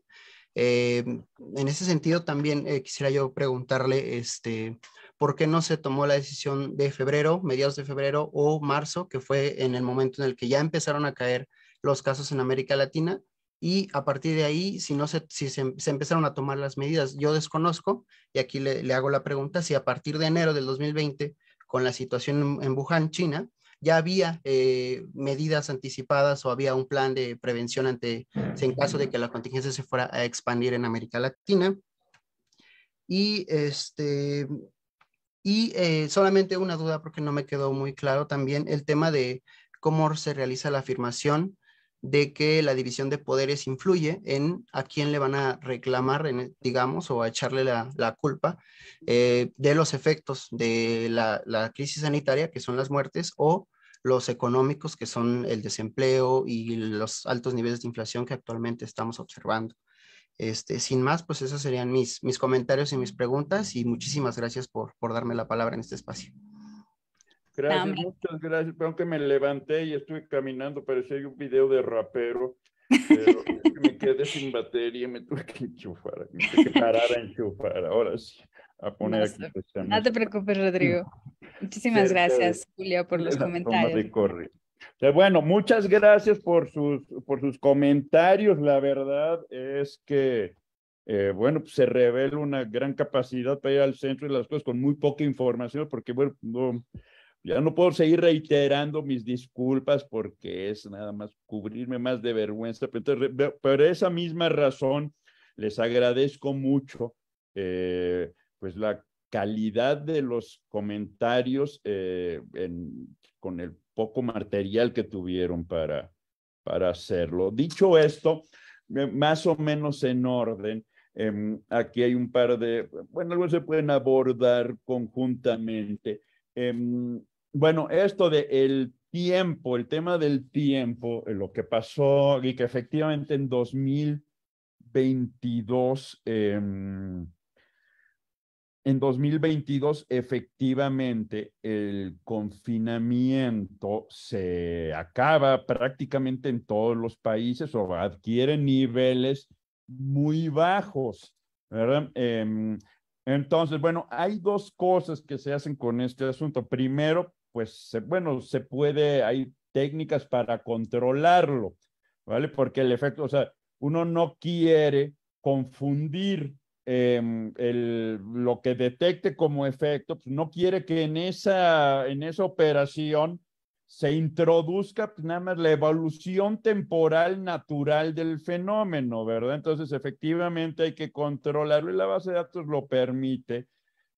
Speaker 4: en ese sentido, también quisiera yo preguntarle, este, ¿por qué no se tomó la decisión de febrero, mediados de febrero o marzo, que fue en el momento en el que ya empezaron a caer los casos en América Latina? Y a partir de ahí, si, no se, si se, empezaron a tomar las medidas, yo desconozco, y aquí le, hago la pregunta, si a partir de enero del 2020, con la situación en, Wuhan, China, ya había eh, medidas anticipadas o había un plan de prevención ante, en caso de que la contingencia se fuera a expandir en América Latina. Y este, y eh, solamente una duda, porque no me quedó muy claro también el tema de cómo se realiza la afirmación de que la división de poderes influye en a quién le van a reclamar, e, digamos, o a echarle la, la culpa eh, de los efectos de la, crisis sanitaria, que son las muertes, o los económicos, que son el desempleo y los altos niveles de inflación que actualmente estamos observando. Este, sin más, pues esos serían mis, mis comentarios y mis preguntas y muchísimas gracias por, por darme la palabra en este espacio.
Speaker 3: Gracias, muchas gracias. Perdón que me levanté y estuve caminando, parecía un video de rapero, pero me quedé sin batería, me tuve que enchufar, me tuve que parar a enchufar, ahora sí, a poner aquí. No
Speaker 2: te preocupes, Rodrigo. Muchísimas gracias, Julia, por los comentarios.
Speaker 3: Eh, bueno, muchas gracias por sus, por sus comentarios. La verdad es que, eh, bueno, pues, se revela una gran capacidad para ir al centro y las cosas con muy poca información, porque, bueno, ya no puedo seguir reiterando mis disculpas porque es nada más cubrirme más de vergüenza. Pero por esa misma razón, les agradezco mucho, eh, pues, la calidad de los comentarios en, con el poco material que tuvieron para, para hacerlo. Dicho esto, más o menos en orden, em, aquí hay un par de, bueno, algo se pueden abordar conjuntamente. Em, bueno, esto de el tiempo, el tema del tiempo, eh, lo que pasó y que efectivamente en 2022 en 2022, efectivamente, el confinamiento se acaba prácticamente en todos los países o adquiere niveles muy bajos, ¿verdad? Em, entonces, bueno, hay dos cosas que se hacen con este asunto. Primero, pues, bueno, se puede, hay técnicas para controlarlo, ¿vale? Porque el efecto, o sea, uno no quiere confundir Em, lo que detecte como efecto, pues no quiere que en esa, en esa operación se introduzca pues, nada más la evolución temporal natural del fenómeno, ¿verdad? Entonces, efectivamente hay que controlarlo y la base de datos lo permite.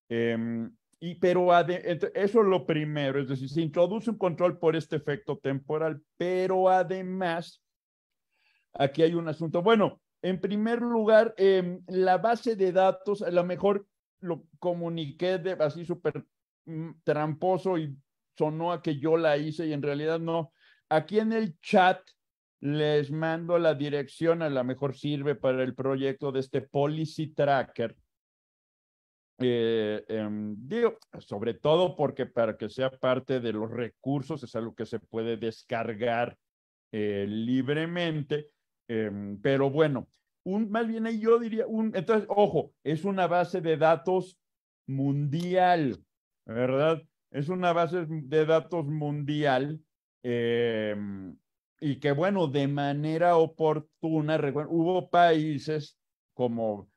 Speaker 3: Em, y, pero eso es lo primero, es decir, se introduce un control por este efecto temporal, pero además, aquí hay un asunto, bueno, en primer lugar, em, la base de datos, a lo mejor lo comuniqué de, así súper mm, tramposo y sonó a que yo la hice y en realidad no. Aquí en el chat les mando la dirección, a lo mejor sirve para el proyecto de este Policy Tracker. Eh, em, digo, sobre todo porque para que sea parte de los recursos es algo que se puede descargar eh, libremente Em, pero bueno, más bien yo diría, un, entonces, ojo, es una base de datos mundial, ¿verdad? Es una base de datos mundial em, y que, bueno, de manera oportuna, hubo países como,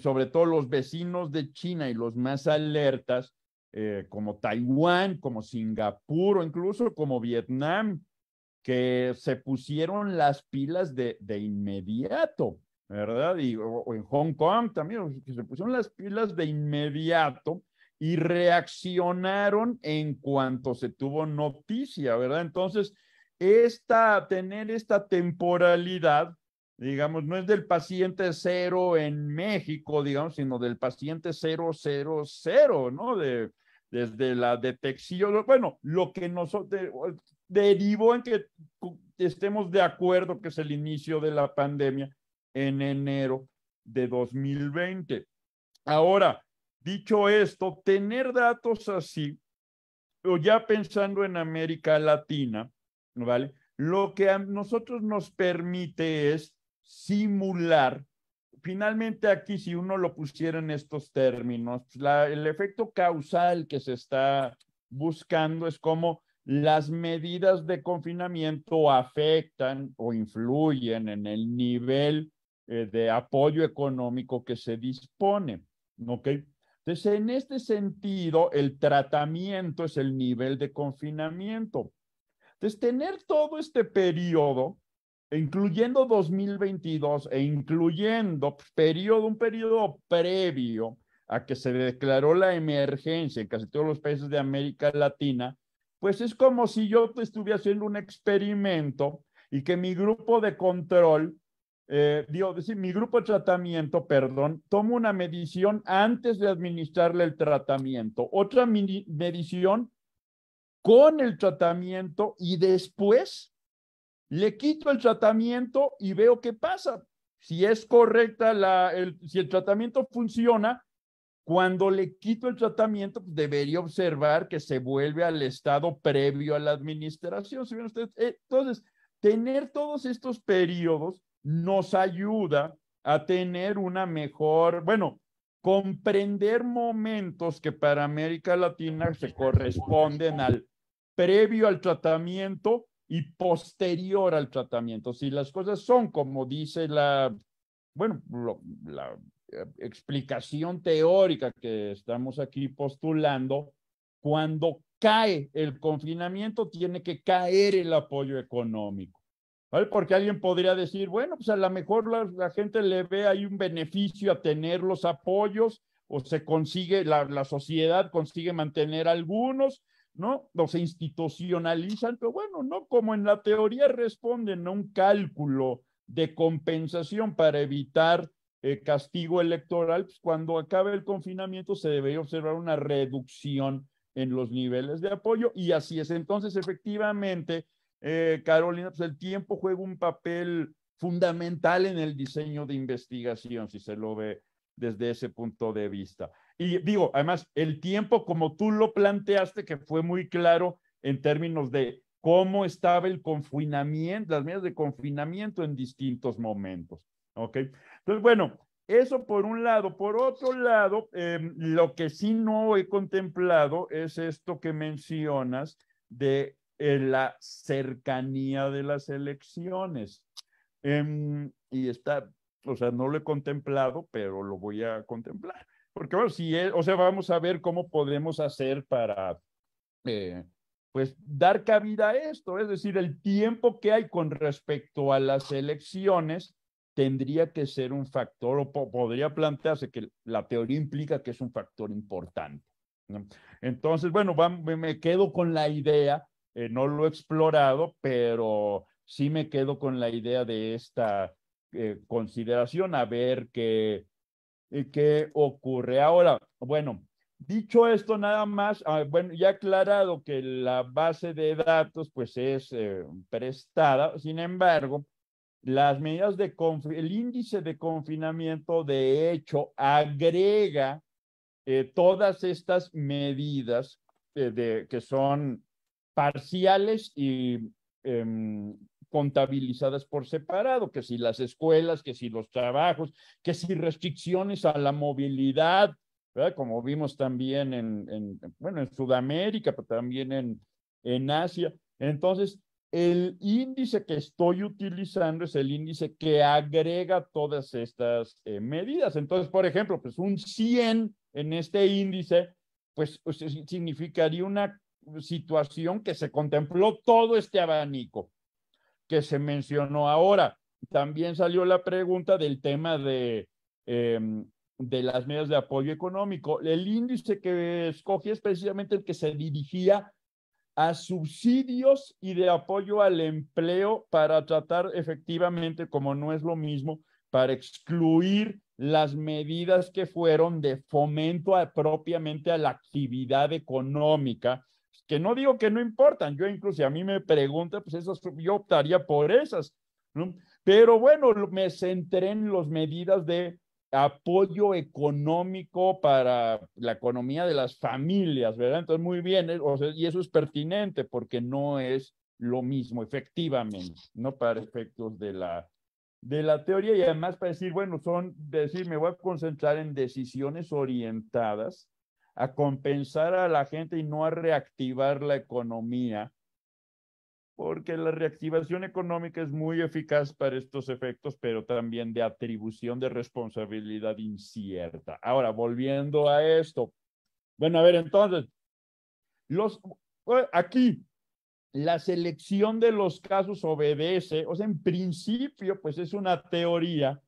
Speaker 3: sobre todo los vecinos de China y los más alertas, eh, como Taiwán, como Singapur o incluso como Vietnam, que se pusieron las pilas de, de inmediato, ¿verdad? Y o, en Hong Kong también, que se pusieron las pilas de inmediato y reaccionaron en cuanto se tuvo noticia, ¿verdad? Entonces, esta, tener esta temporalidad, digamos, no es del paciente cero en México, digamos, sino del paciente cero, cero, cero, ¿no? De, desde la detección, bueno, lo que nosotros, derivó en que estemos de acuerdo que es el inicio de la pandemia en enero de 2020. Ahora, dicho esto, tener datos así, o ya pensando en América Latina, ¿vale? Lo que a nosotros nos permite es simular. Finalmente aquí, si uno lo pusiera en estos términos, el efecto causal que se está buscando es como las medidas de confinamiento afectan o influyen en el nivel eh, de apoyo económico que se dispone. ¿okay? Entonces, en este sentido, el tratamiento es el nivel de confinamiento. Entonces, tener todo este periodo, incluyendo 2022 e incluyendo pues, periodo, un periodo previo a que se declaró la emergencia en casi todos los países de América Latina, pues es como si yo estuviera haciendo un experimento y que mi grupo de control, eh, decir, mi grupo de tratamiento, perdón, toma una medición antes de administrarle el tratamiento, otra medición con el tratamiento y después le quito el tratamiento y veo qué pasa. Si es correcta la, si el tratamiento funciona, cuando le quito el tratamiento, pues, debería observar que se vuelve al estado previo a la administración. Eh, entonces, tener todos estos periodos nos ayuda a tener una mejor, bueno, comprender momentos que para América Latina se corresponden al previo al tratamiento y posterior al tratamiento. Si las cosas son como dice la, bueno, la, eh, explicación teórica que estamos aquí postulando, cuando cae el confinamiento, tiene que caer el apoyo económico. ¿Vale? Porque alguien podría decir, bueno, pues a lo mejor la, gente le ve ahí un beneficio a tener los apoyos o se consigue, la, la, sociedad consigue mantener algunos, ¿no? O se institucionalizan, pero bueno, no, como en la teoría responden a un cálculo de compensación para evitar eh, castigo electoral, pues cuando acabe el confinamiento se debería observar una reducción en los niveles de apoyo y así es. Entonces, efectivamente, eh, Carolina, pues el tiempo juega un papel fundamental en el diseño de investigación, si se lo ve desde ese punto de vista. Y digo, además, el tiempo, como tú lo planteaste, que fue muy claro en términos de cómo estaba el confinamiento, las medidas de confinamiento en distintos momentos. ¿ok? Entonces, bueno, eso por un lado. Por otro lado, em, lo que sí no he contemplado es esto que mencionas de eh, la cercanía de las elecciones. Em, y está, o sea, no lo he contemplado, pero lo voy a contemplar. Porque, bueno, si es, o sea, vamos a ver cómo podemos hacer para, eh, pues, dar cabida a esto. Es decir, el tiempo que hay con respecto a las elecciones tendría que ser un factor o podría plantearse que la teoría implica que es un factor importante. Entonces, bueno, me quedo con la idea, eh, no lo he explorado, pero sí me quedo con la idea de esta eh, consideración, a ver qué, eh, qué ocurre ahora. Bueno, Dicho esto, nada más, ah, bueno, ya aclarado que la base de datos pues es prestada, sin embargo, las medidas de el índice de confinamiento de hecho agrega eh, todas estas medidas eh, de, que son parciales y em, contabilizadas por separado, que si las escuelas, que si los trabajos, que si restricciones a la movilidad, como vimos también en, bueno, en Sudamérica, pero también en, en Asia. Entonces, el índice que estoy utilizando es el índice que agrega todas estas eh, medidas. Entonces, por ejemplo, pues un 100 en este índice, pues significaría una situación que se contempló todo este abanico que se mencionó ahora. También salió la pregunta del tema de, em, de las medidas de apoyo económico. El índice que escogí es precisamente el que se dirigía a subsidios y de apoyo al empleo para tratar efectivamente, como no es lo mismo, para excluir las medidas que fueron de fomento propiamente a la actividad económica, que no digo que no importan, yo incluso a mí me pregunta, pues esas, yo optaría por esas, ¿no? pero bueno, me centré en las medidas de apoyo económico para la economía de las familias, ¿verdad? Entonces, muy bien, eh, y eso es pertinente porque no es lo mismo, efectivamente, ¿no? Para efectos de la, de la teoría y además para decir, bueno, son, decir, me voy a concentrar en decisiones orientadas a compensar a la gente y no a reactivar la economía porque la reactivación económica es muy eficaz para estos efectos, pero también de atribución de responsabilidad incierta. Ahora, volviendo a esto. Bueno, a ver, entonces, los, eh, aquí, la selección de los casos obedece, o sea, en principio, pues es una teoría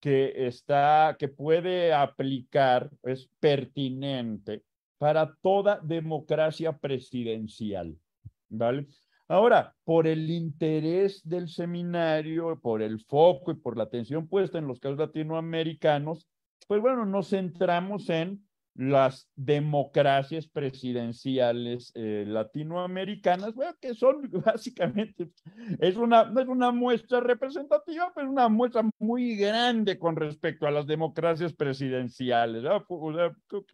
Speaker 3: que está, que puede aplicar, es pertinente para toda democracia presidencial. ¿Vale? Ahora, por el interés del seminario, por el foco y por la atención puesta en los casos latinoamericanos, pues bueno, nos centramos en las democracias presidenciales eh, latinoamericanas, que son básicamente, es una, no es una muestra representativa, pero es una muestra muy grande con respecto a las democracias presidenciales,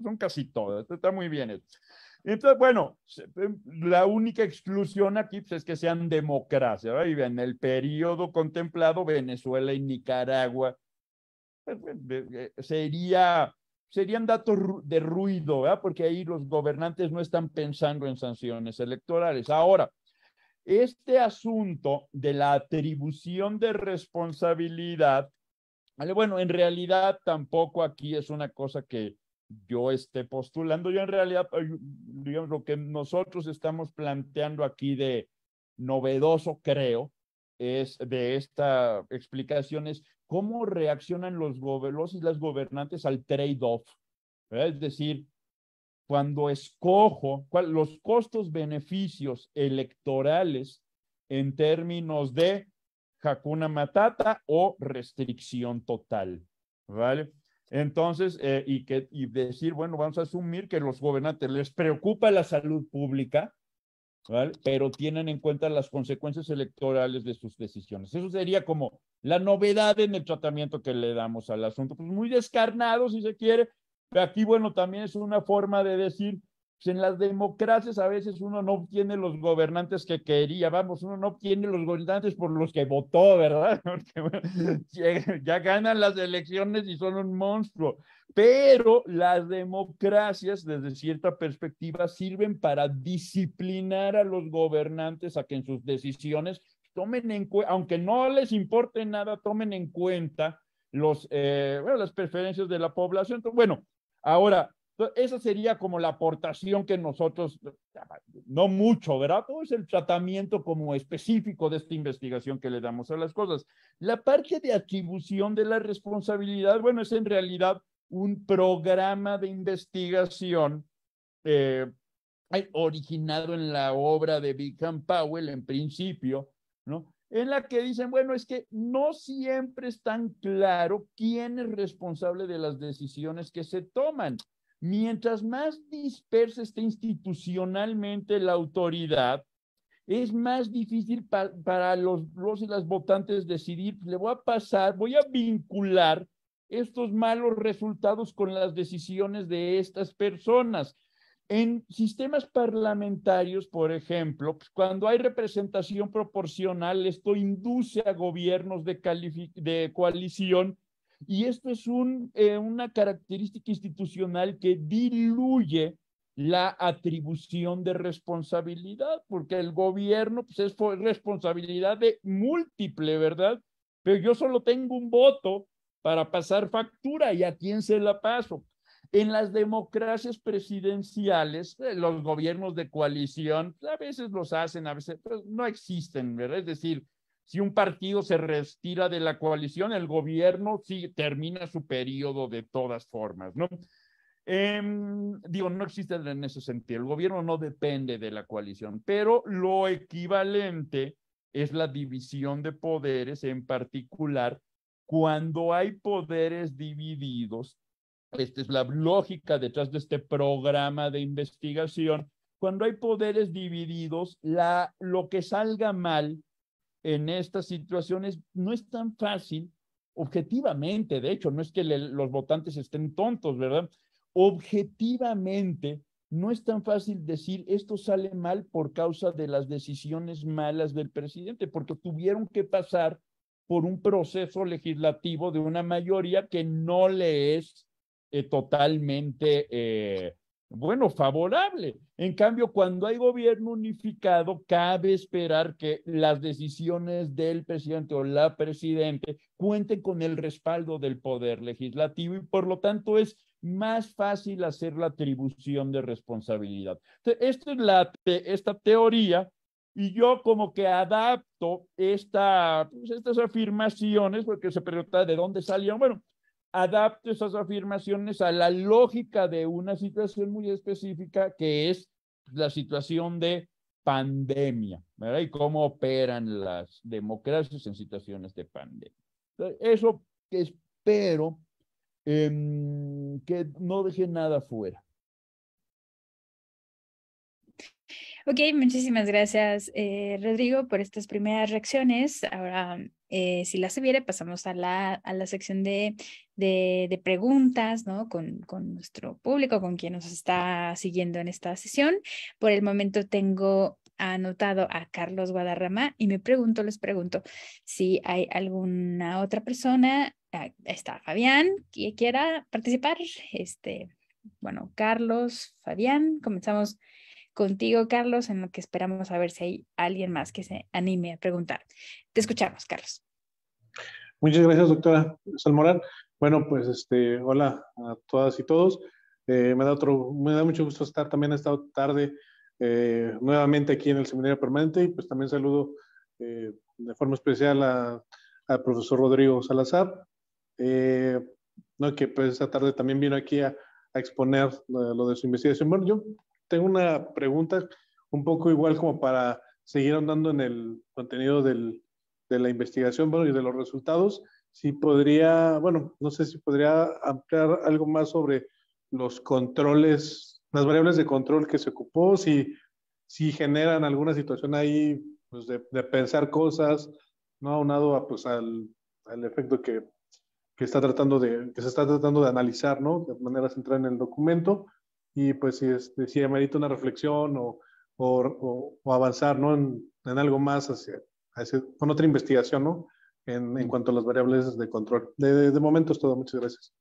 Speaker 3: son casi todas, está muy bien esto. Entonces, bueno, em, la única exclusión aquí pues, es que sean democracia. ¿verdad? en el periodo contemplado, Venezuela y Nicaragua pues, sería, serían datos de ruido, ¿verdad? porque ahí los gobernantes no están pensando en sanciones electorales. Ahora, este asunto de la atribución de responsabilidad, bueno, en realidad tampoco aquí es una cosa que, yo esté postulando. Yo en realidad, digamos, lo que nosotros estamos planteando aquí de novedoso, creo, es de esta explicación es cómo reaccionan los, las gobernantes al trade-off. Es decir, cuando escojo los costos-beneficios electorales en términos de jacuna Matata o restricción total. ¿Vale? Entonces, eh, y, que, y decir, bueno, vamos a asumir que los gobernantes les preocupa la salud pública, ¿vale? pero tienen en cuenta las consecuencias electorales de sus decisiones. Eso sería como la novedad en el tratamiento que le damos al asunto. Pues muy descarnado, si se quiere. Pero aquí, bueno, también es una forma de decir, pues, en las democracias a veces uno no obtiene los gobernantes que quería, vamos, uno no obtiene los gobernantes por los que votó, ¿verdad? Porque ya ganan las elecciones y son un monstruo. Pero las democracias, desde cierta perspectiva, sirven para disciplinar a los gobernantes a que en sus decisiones tomen en cuenta, aunque no les importe nada, tomen en cuenta los, eh, bueno, las preferencias de la población. Bueno, ahora, esa sería como la aportación que nosotros, no mucho, ¿verdad? Todo es el tratamiento como específico de esta investigación que le damos a las cosas. La parte de atribución de la responsabilidad, bueno, es en realidad un programa de investigación eh, originado en la obra de Vickham Powell, en principio, ¿no? En la que dicen, bueno, es que no siempre es tan claro quién es responsable de las decisiones que se toman mientras más dispersa esté institucionalmente la autoridad, es más difícil para los, y las votantes decidir, le voy a pasar, voy a vincular estos malos resultados con las decisiones de estas personas. En sistemas parlamentarios, por ejemplo, pues, cuando hay representación proporcional, esto induce a gobiernos de coalición y esto es un, eh, una característica institucional que diluye la atribución de responsabilidad, porque el gobierno pues, es responsabilidad de múltiple, ¿verdad? Pero yo solo tengo un voto para pasar factura y a quién se la paso. En las democracias presidenciales, eh, los gobiernos de coalición pues, a veces los hacen, a veces pues, no existen, ¿verdad? Es decir, si un partido se retira de la coalición, el gobierno sí termina su periodo de todas formas, ¿no? Em, digo, no existe en ese sentido. El gobierno no depende de la coalición, pero lo equivalente es la división de poderes, en particular cuando hay poderes divididos. Esta es la lógica detrás de este programa de investigación. Cuando hay poderes divididos, la, lo que salga mal en estas situaciones no es tan fácil, objetivamente, de hecho, no es que los votantes estén tontos, ¿verdad? Objetivamente, no es tan fácil decir esto sale mal por causa de las decisiones malas del presidente, porque tuvieron que pasar por un proceso legislativo de una mayoría que no le es eh, totalmente eh, bueno, favorable. En cambio, cuando hay gobierno unificado, cabe esperar que las decisiones del presidente o la presidente cuenten con el respaldo del poder legislativo y por lo tanto es más fácil hacer la atribución de responsabilidad. Esta es la esta teoría y yo como que adapto pues, estas afirmaciones porque se pregunta de dónde salieron. Bueno, adapto esas afirmaciones a la lógica de una situación muy específica que es la situación de pandemia, ¿verdad? Y cómo operan las democracias en situaciones de pandemia. Eso que espero em, que no deje nada fuera.
Speaker 2: Ok, muchísimas gracias, eh, Rodrigo, por estas primeras reacciones. Ahora, eh, si las hubiera, pasamos a la, sección de, preguntas, ¿no? Con, nuestro público, con quien nos está siguiendo en esta sesión. Por el momento tengo anotado a Carlos Guadarrama y me pregunto, les pregunto si hay alguna otra persona, ah, ahí está Fabián, que quiera participar. Este, bueno, Carlos, Fabián, comenzamos contigo, Carlos, en lo que esperamos a ver si hay alguien más que se anime a preguntar. Te escuchamos, Carlos.
Speaker 5: Muchas gracias, doctora Salmorán. Bueno, pues este, hola a todas y todos. Eh, me, da otro, me da mucho gusto estar también esta tarde eh, nuevamente aquí en el Seminario Permanente y pues también saludo eh, de forma especial al profesor Rodrigo Salazar, que pues esta tarde también vino aquí a exponer lo de su investigación. Bueno, yo tengo una pregunta un poco igual como para seguir andando en el contenido de la investigación y de los resultados. Si podría, bueno, no sé si podría ampliar algo más sobre los controles, las variables de control que se ocupó, si, si generan alguna situación ahí pues, de, pensar cosas, ¿no? Aunado a, pues, al, efecto que, está tratando de, que se está tratando de analizar, ¿no? De manera central en el documento y pues si, este, si amerita una reflexión o, o, avanzar ¿no? en, en, algo más hacia, con otra investigación ¿no? en, en mm. cuanto a las variables de control. De, de, momento es todo, muchas gracias.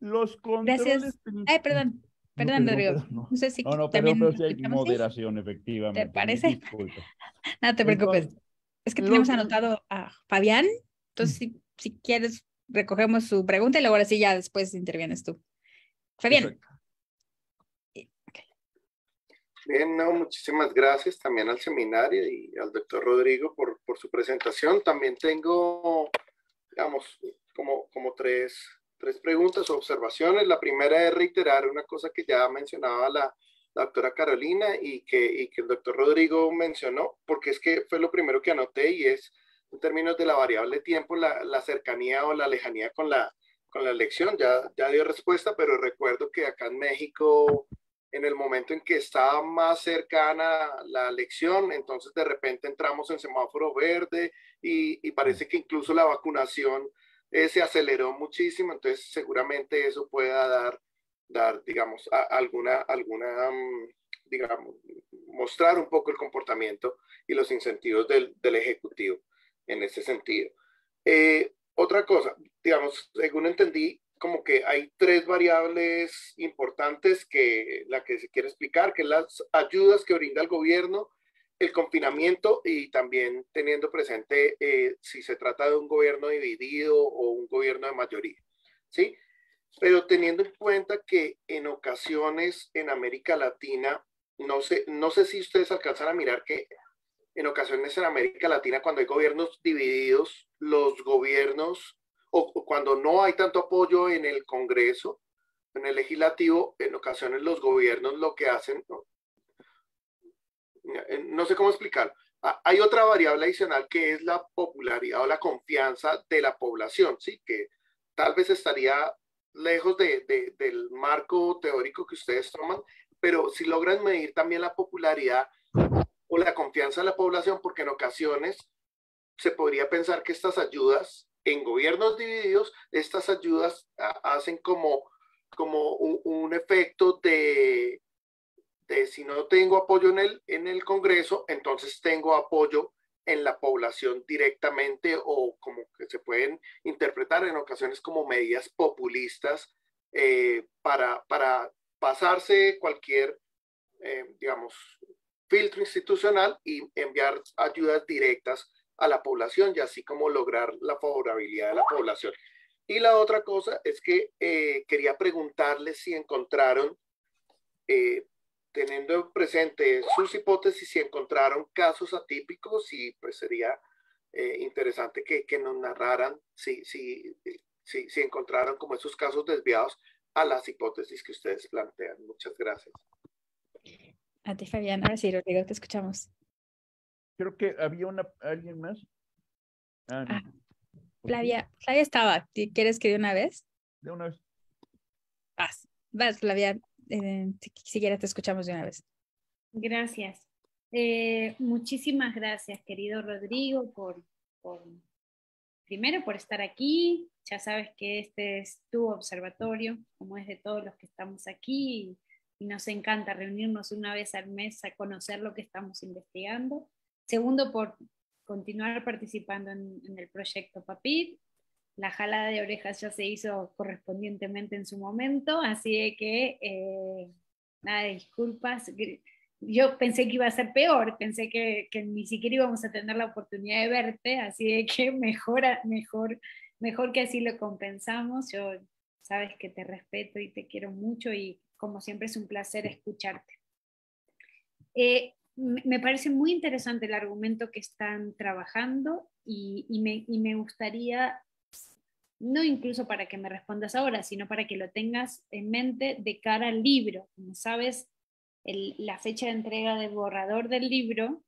Speaker 2: Los controles... Gracias. Ay, perdón. Perdón, no, sé si también hay moderación,
Speaker 3: efectivamente. ¿Te parece?
Speaker 2: No te preocupes. es que tenemos anotado a Fabián. Entonces, mm. si, si, quieres, recogemos su pregunta y luego ahora sí ya después intervienes tú. Fabián.
Speaker 6: Bien, muchísimas gracias también al seminario y al doctor Rodrigo por, por su presentación. También tengo, digamos, como, como tres, tres preguntas o observaciones. La primera es reiterar una cosa que ya mencionaba la, doctora Carolina y que, y que el doctor Rodrigo mencionó, porque es que fue lo primero que anoté y es en términos de la variable tiempo, la, la cercanía o la lejanía con la, con la elección. Ya, ya dio respuesta, pero recuerdo que acá en México en el momento en que estaba más cercana la elección, entonces de repente entramos en semáforo verde y, parece que incluso la vacunación eh, se aceleró muchísimo, entonces seguramente eso pueda dar, dar digamos, alguna, alguna mm, digamos, mostrar un poco el comportamiento y los incentivos del, Ejecutivo en ese sentido. Eh, otra cosa, digamos, según entendí, como que hay tres variables importantes que la que se quiere explicar, que las ayudas que brinda el gobierno, el confinamiento y también teniendo presente eh, si se trata de un gobierno dividido o un gobierno de mayoría, ¿sí? Pero teniendo en cuenta que en ocasiones en América Latina, no sé, no sé si ustedes alcanzan a mirar que en ocasiones en América Latina cuando hay gobiernos divididos, los gobiernos o cuando no hay tanto apoyo en el Congreso, en el legislativo, en ocasiones los gobiernos lo que hacen, no, eh, sé cómo explicarlo. Ah, hay otra variable adicional que es la popularidad o la confianza de la población, ¿sí? que tal vez estaría lejos del marco teórico que ustedes toman, pero si logran medir también la popularidad o la confianza de la población, porque en ocasiones se podría pensar que estas ayudas en gobiernos divididos, estas ayudas hacen como, como un, efecto de, si no tengo apoyo en el, en el Congreso, entonces tengo apoyo en la población directamente o como que se pueden interpretar en ocasiones como medidas populistas eh, para, para pasarse cualquier, eh, digamos, filtro institucional y enviar ayudas directas a la población y así como lograr la favorabilidad de la población. Y la otra cosa es que eh, quería preguntarles si encontraron, eh, teniendo presente sus hipótesis, si encontraron casos atípicos y pues sería eh, interesante que, que, nos narraran si, si, si, si encontraron como esos casos desviados a las hipótesis que ustedes plantean. Muchas gracias.
Speaker 2: A ti, Fabián. Ahora sí, Rodrigo, te escuchamos
Speaker 3: creo que había una, alguien más. Ah, ah Flavia,
Speaker 2: estaba. ¿Quieres que de una vez?
Speaker 3: De una vez. Vas,
Speaker 2: vas, Flavia. Eh, si, quieres, te escuchamos de una vez.
Speaker 7: Gracias. Eh, muchísimas gracias, querido Rodrigo, por, por, primero por estar aquí. Ya sabes que este es tu observatorio, como es de todos los que estamos aquí, y nos encanta reunirnos una vez al mes a conocer lo que estamos investigando. Segundo, por continuar participando en, el proyecto PAPIT. La jalada de orejas ya se hizo correspondientemente en su momento, así que eh, nada, disculpas. Yo pensé que iba a ser peor, pensé que, ni siquiera íbamos a tener la oportunidad de verte, así que mejor, mejor, mejor que así lo compensamos. Yo sabes que te respeto y te quiero mucho y como siempre es un placer escucharte. Eh, me parece muy interesante el argumento que están trabajando y, me, gustaría, no incluso para que me respondas ahora, sino para que lo tengas en mente de cara al libro. Como sabes, la fecha de entrega del borrador del libro,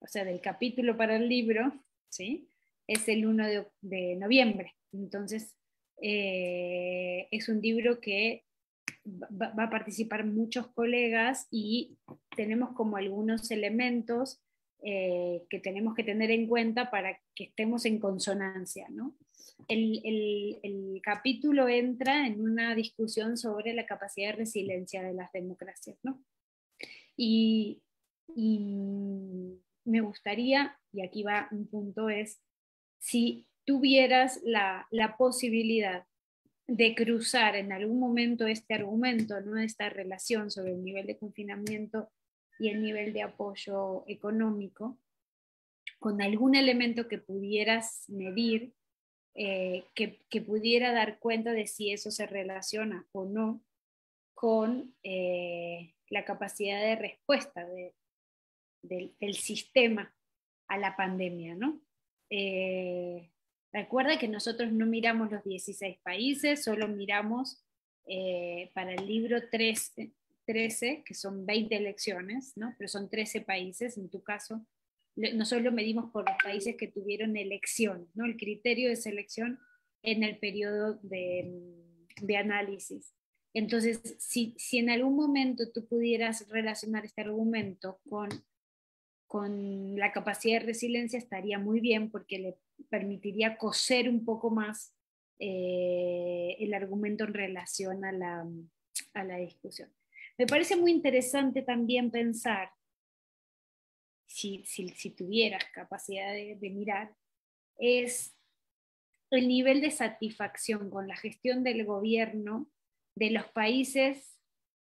Speaker 7: o sea, del capítulo para el libro, ¿sí? es el 1 de, noviembre. Entonces, eh, es un libro que va, a participar muchos colegas y tenemos como algunos elementos eh, que tenemos que tener en cuenta para que estemos en consonancia. ¿no? El, capítulo entra en una discusión sobre la capacidad de resiliencia de las democracias. ¿no? Y, me gustaría, y aquí va un punto, es si tuvieras la, la posibilidad de cruzar en algún momento este argumento, ¿no? esta relación sobre el nivel de confinamiento y el nivel de apoyo económico, con algún elemento que pudieras medir, eh, que, que, pudiera dar cuenta de si eso se relaciona o no con eh, la capacidad de respuesta de, del sistema a la pandemia, ¿no? Eh, Recuerda que nosotros no miramos los 16 países, solo miramos eh, para el libro 13, que son 20 elecciones, ¿no? pero son 13 países en tu caso. Nosotros lo medimos por los países que tuvieron elección, ¿no? el criterio de selección en el periodo de, análisis. Entonces, si, en algún momento tú pudieras relacionar este argumento con, con la capacidad de resiliencia, estaría muy bien porque le permitiría coser un poco más eh, el argumento en relación a la, discusión. Me parece muy interesante también pensar, si, tuvieras capacidad de, de, mirar, es el nivel de satisfacción con la gestión del gobierno de los países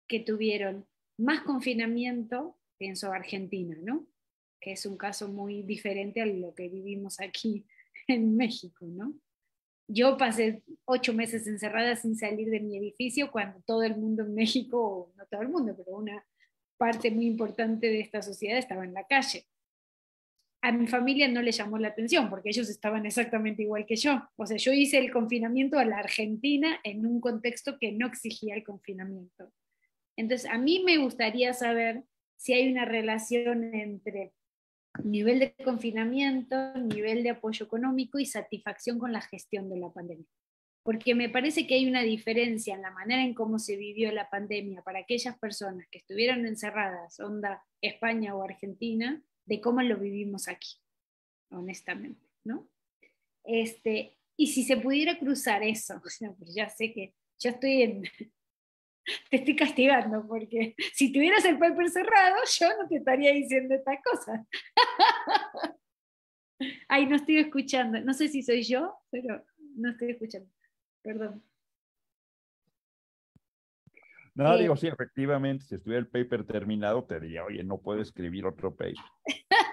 Speaker 7: que tuvieron más confinamiento, pienso Argentina, ¿no? que es un caso muy diferente a lo que vivimos aquí en México, ¿no? Yo pasé ocho meses encerrada sin salir de mi edificio cuando todo el mundo en México, no todo el mundo, pero una parte muy importante de esta sociedad estaba en la calle. A mi familia no le llamó la atención porque ellos estaban exactamente igual que yo. O sea, yo hice el confinamiento a la Argentina en un contexto que no exigía el confinamiento. Entonces, a mí me gustaría saber si hay una relación entre nivel de confinamiento, nivel de apoyo económico y satisfacción con la gestión de la pandemia. Porque me parece que hay una diferencia en la manera en cómo se vivió la pandemia para aquellas personas que estuvieron encerradas, onda España o Argentina, de cómo lo vivimos aquí, honestamente, ¿no? Este, y si se pudiera cruzar eso, pues ya sé que ya estoy en, te estoy castigando, porque si tuvieras el paper cerrado, yo no te estaría diciendo esta cosa. Ay, no estoy escuchando. No sé si soy yo, pero no estoy escuchando. Perdón.
Speaker 3: No, digo, sí, efectivamente, si estuviera el paper terminado, te diría, oye, no puedo escribir otro paper.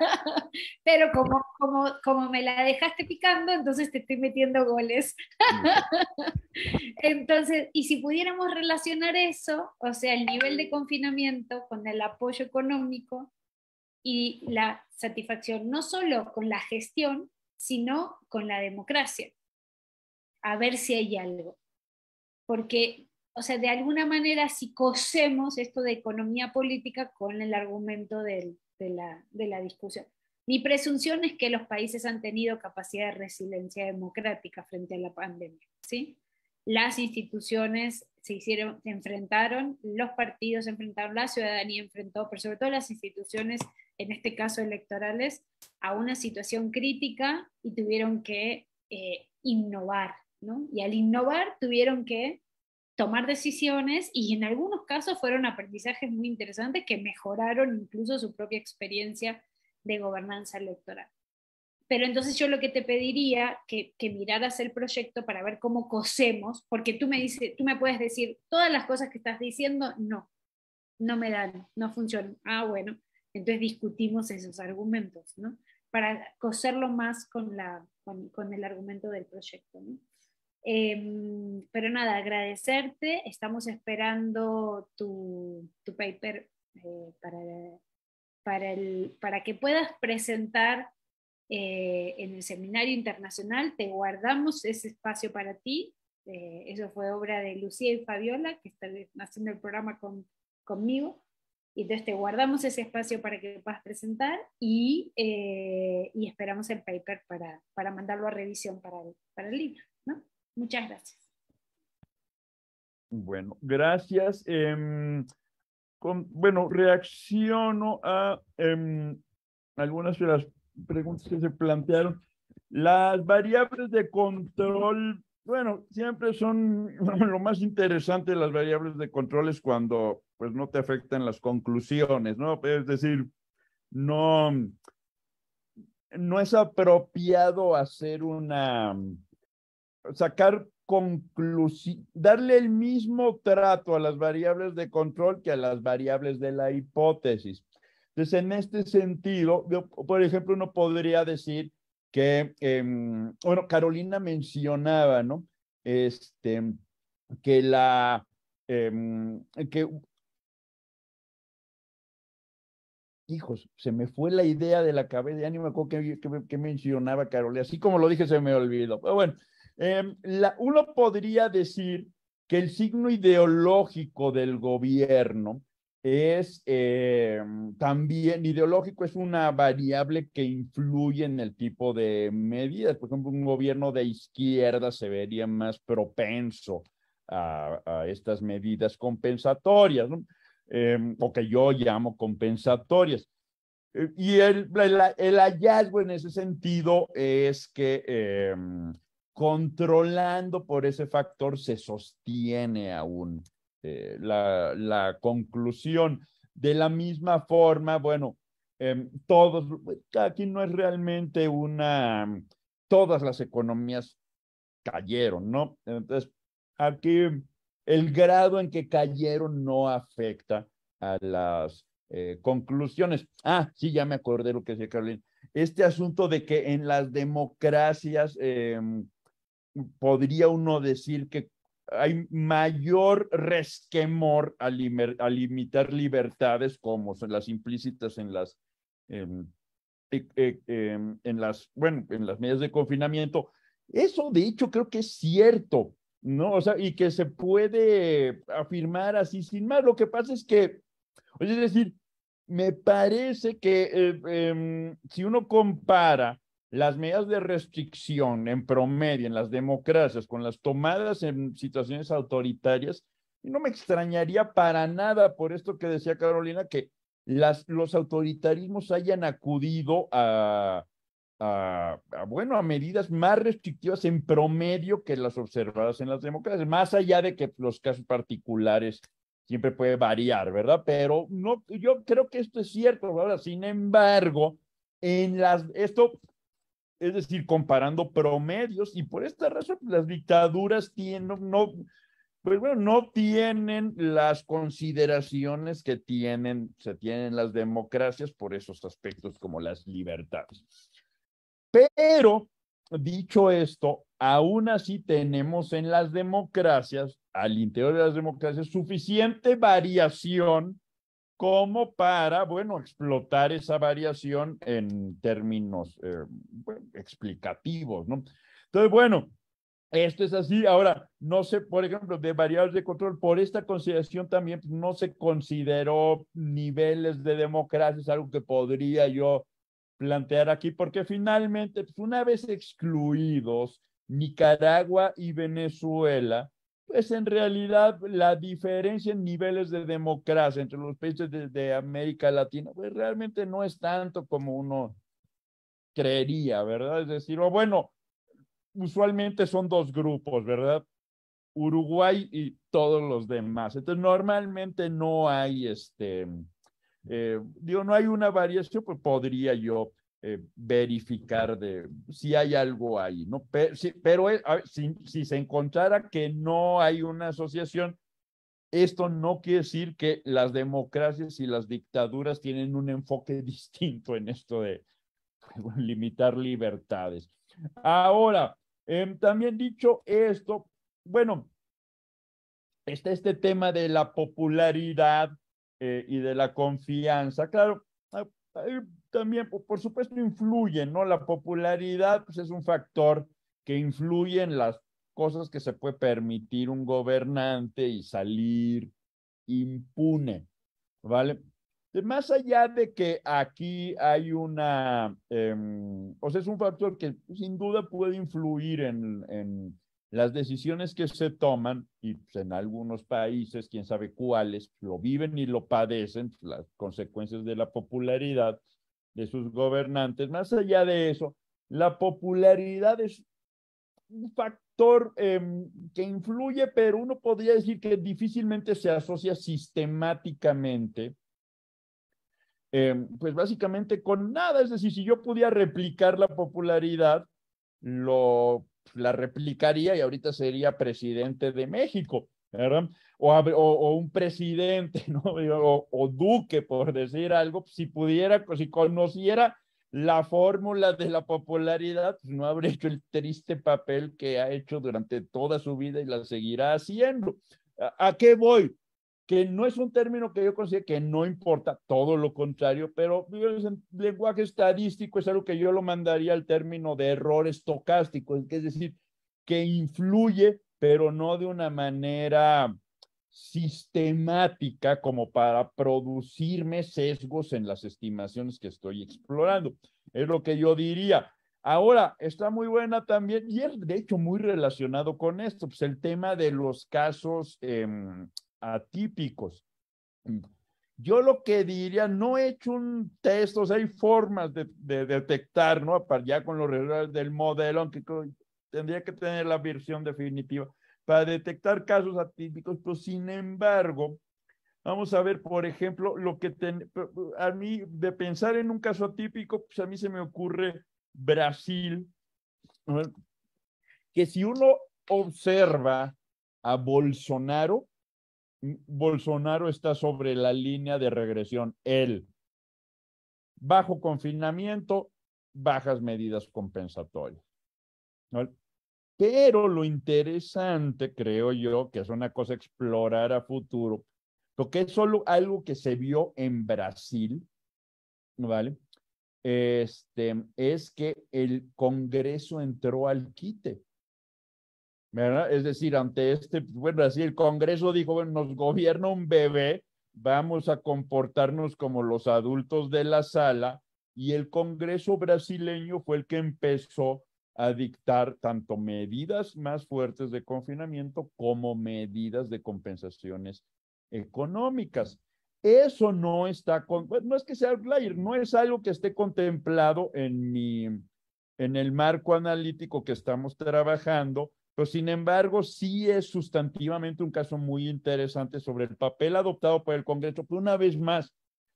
Speaker 7: Pero como, como, como me la dejaste picando, entonces te estoy metiendo goles. entonces, y si pudiéramos relacionar eso, o sea, el nivel de confinamiento con el apoyo económico y la satisfacción, no solo con la gestión, sino con la democracia. A ver si hay algo. Porque o sea, de alguna manera si cosemos esto de economía política con el argumento del, de la, discusión. Mi presunción es que los países han tenido capacidad de resiliencia democrática frente a la pandemia. ¿sí? Las instituciones se hicieron, se enfrentaron, los partidos se enfrentaron, la ciudadanía enfrentó, pero sobre todo las instituciones, en este caso electorales, a una situación crítica y tuvieron que eh, innovar. Y al innovar tuvieron que tomar decisiones y en algunos casos fueron aprendizajes muy interesantes que mejoraron incluso su propia experiencia de gobernanza electoral. Pero entonces yo lo que te pediría que, que miraras el proyecto para ver cómo cosemos, porque tú me, dices, tú me puedes decir, todas las cosas que estás diciendo, no, no me dan, no funcionan. Ah, bueno, entonces discutimos esos argumentos, ¿no? Para coserlo más con, la, con el argumento del proyecto, ¿no? Em, pero nada, agradecerte. Estamos esperando tu, tu paper eh, para, para, el, para, que puedas presentar eh, en el seminario internacional. Te guardamos ese espacio para ti. Eh, eso fue obra de Lucía y Fabiola, que están haciendo el programa con, conmigo. Y entonces te guardamos ese espacio para que puedas presentar y, y esperamos el paper para, para mandarlo a revisión para el, para el libro. ¿no? Muchas gracias.
Speaker 3: Bueno, gracias. Em, bueno, reacciono a em, algunas de las preguntas que se plantearon. Las variables de control, bueno, siempre son lo más interesante de las variables de control es cuando pues no te afectan las conclusiones, ¿no? Es decir, no, no es apropiado hacer una, sacar conclusión, darle el mismo trato a las variables de control que a las variables de la hipótesis. Entonces, en este sentido, yo, por ejemplo, uno podría decir que, em, bueno, Carolina mencionaba, ¿no? Este, que la, em, que, hijos, se me fue la idea de la cabeza, ya ni me acuerdo qué mencionaba Carolina, así como lo dije, se me olvidó, pero bueno, Em, uno podría decir que el signo ideológico del gobierno es em, también ideológico, es una variable que influye en el tipo de medidas. Por ejemplo, un gobierno de izquierda se vería más propenso a, estas medidas compensatorias, em, o que yo llamo compensatorias. Eh, y el, el, hallazgo en ese sentido es que controlando por ese factor, se sostiene aún eh, la, conclusión. De la misma forma, bueno, em, todos, aquí no es realmente una, todas las economías cayeron, ¿no? Entonces, aquí el grado en que cayeron no afecta a las eh, conclusiones. Ah, sí, ya me acordé lo que decía Carolina. Este asunto de que en las democracias em, podría uno decir que hay mayor resquemor al, limitar libertades como son las implícitas en las, em, e, e, em, en las, bueno, en las medidas de confinamiento. Eso, de hecho, creo que es cierto, ¿no? O sea, y que se puede afirmar así sin más. Lo que pasa es que, es decir, me parece que eh, em, si uno compara las medidas de restricción en promedio en las democracias, con las tomadas en situaciones autoritarias, y no me extrañaría para nada por esto que decía Carolina, que las, los autoritarismos hayan acudido a, a, bueno, a medidas más restrictivas en promedio que las observadas en las democracias, más allá de que los casos particulares siempre puede variar, ¿verdad? Pero no, yo creo que esto es cierto, sin embargo, en las, esto es decir, comparando promedios, y por esta razón pues, las dictaduras tienen, no, pues, bueno, no tienen las consideraciones que tienen, se tienen las democracias por esos aspectos como las libertades. Pero, dicho esto, aún así tenemos en las democracias, al interior de las democracias, suficiente variación como para, bueno, explotar esa variación en términos eh, explicativos, ¿no? Entonces, bueno, esto es así. Ahora, no sé, por ejemplo, de variables de control, por esta consideración también pues, no se consideró niveles de democracia, es algo que podría yo plantear aquí, porque finalmente, pues una vez excluidos Nicaragua y Venezuela, pues en realidad la diferencia en niveles de democracia entre los países de, América Latina, pues realmente no es tanto como uno creería, ¿verdad? Es decir, o bueno, usualmente son dos grupos, ¿verdad? Uruguay y todos los demás. Entonces, normalmente no hay este, eh, digo, no hay una variación, pues podría yo eh, verificar de si hay algo ahí, ¿no? Pero, eh, si, pero si, se encontrara que no hay una asociación, esto no quiere decir que las democracias y las dictaduras tienen un enfoque distinto en esto de limitar libertades. Ahora, em, también dicho esto, bueno, está este tema de la popularidad eh, y de la confianza. Claro, también, por supuesto, influyen, ¿no? La popularidad pues, es un factor que influye en las cosas que se puede permitir un gobernante y salir impune, ¿vale? más allá de que aquí hay una, em, o sea, es un factor que sin duda puede influir en, las decisiones que se toman y pues, en algunos países, quién sabe cuáles, lo viven y lo padecen, pues, las consecuencias de la popularidad, de sus gobernantes. Más allá de eso, la popularidad es un factor em, que influye, pero uno podría decir que difícilmente se asocia sistemáticamente, em, pues básicamente con nada. Es decir, si yo pudiera replicar la popularidad, lo, la replicaría y ahorita sería presidente de México. O, o, un presidente, ¿no? O, Duque, por decir algo, si pudiera, si conociera la fórmula de la popularidad, pues, no habría hecho el triste papel que ha hecho durante toda su vida y la seguirá haciendo. ¿A, qué voy? que no es un término que yo considero que no importa, todo lo contrario, pero en lenguaje estadístico es algo que yo lo mandaría al término de error estocástico, es decir, que influye pero no de una manera sistemática como para producirme sesgos en las estimaciones que estoy explorando. Es lo que yo diría. Ahora, está muy buena también, y es de hecho muy relacionado con esto, pues el tema de los casos em, atípicos. Yo lo que diría, no he hecho un test, o sea, hay formas de, detectar, ¿no? Ya con los resultados del modelo, aunque tendría que tener la versión definitiva para detectar casos atípicos, pero sin embargo, vamos a ver, por ejemplo, lo que a mí de pensar en un caso atípico, pues a mí se me ocurre Brasil, que si uno observa a Bolsonaro, Bolsonaro está sobre la línea de regresión, él. Bajo confinamiento, bajas medidas compensatorias. ¿no? Pero lo interesante, creo yo, que es una cosa explorar a futuro, porque es solo algo que se vio en Brasil, ¿vale? Este, es que el Congreso entró al quite. ¿verdad? Es decir, ante este, bueno, pues, así el Congreso dijo, bueno, nos gobierna un bebé, vamos a comportarnos como los adultos de la sala, y el Congreso brasileño fue el que empezó a dictar tanto medidas más fuertes de confinamiento como medidas de compensaciones económicas. Eso no está, no es que sea no es algo que esté contemplado en, mi, en el marco analítico que estamos trabajando, pero sin embargo sí es sustantivamente un caso muy interesante sobre el papel adoptado por el Congreso, pero una vez más,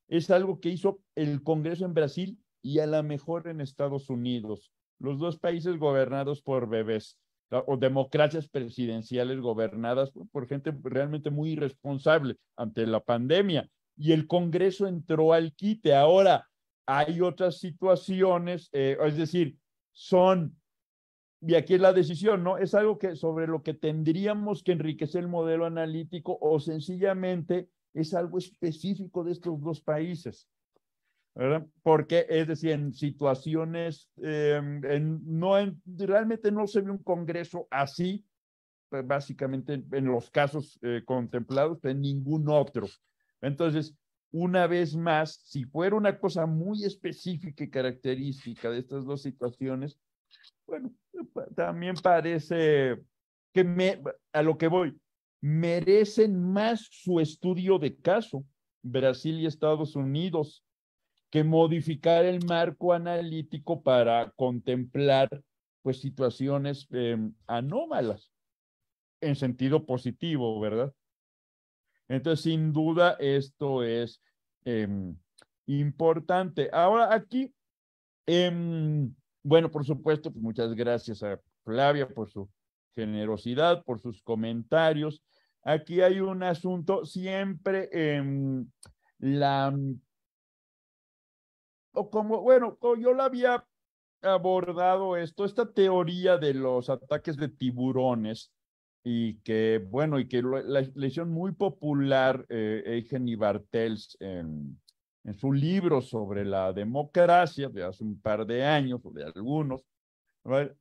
Speaker 3: es algo que hizo el Congreso en Brasil y a lo mejor en Estados Unidos los dos países gobernados por bebés o democracias presidenciales gobernadas por, gente realmente muy irresponsable ante la pandemia. Y el Congreso entró al quite. Ahora hay otras situaciones, eh, es decir, son, y aquí es la decisión, ¿no? Es algo que sobre lo que tendríamos que enriquecer el modelo analítico o sencillamente es algo específico de estos dos países. ¿verdad? Porque, es decir, en situaciones, em, en, no, realmente no se ve un Congreso así, pues, básicamente en, los casos eh, contemplados, en pues, ningún otro. Entonces, una vez más, si fuera una cosa muy específica y característica de estas dos situaciones, bueno, también parece que me, a lo que voy, merecen más su estudio de caso. Brasil y Estados Unidos, que modificar el marco analítico para contemplar pues situaciones em, anómalas en sentido positivo, ¿verdad? Entonces, sin duda, esto es em, importante. Ahora aquí, em, bueno, por supuesto, pues, muchas gracias a Flavia por su generosidad, por sus comentarios. Aquí hay un asunto, siempre la o como, bueno, yo la había abordado esto, esta teoría de los ataques de tiburones y que, bueno, y que la, lección muy popular eh, y Bartels en, en, su libro sobre la democracia de hace un par de años o de algunos. Eh,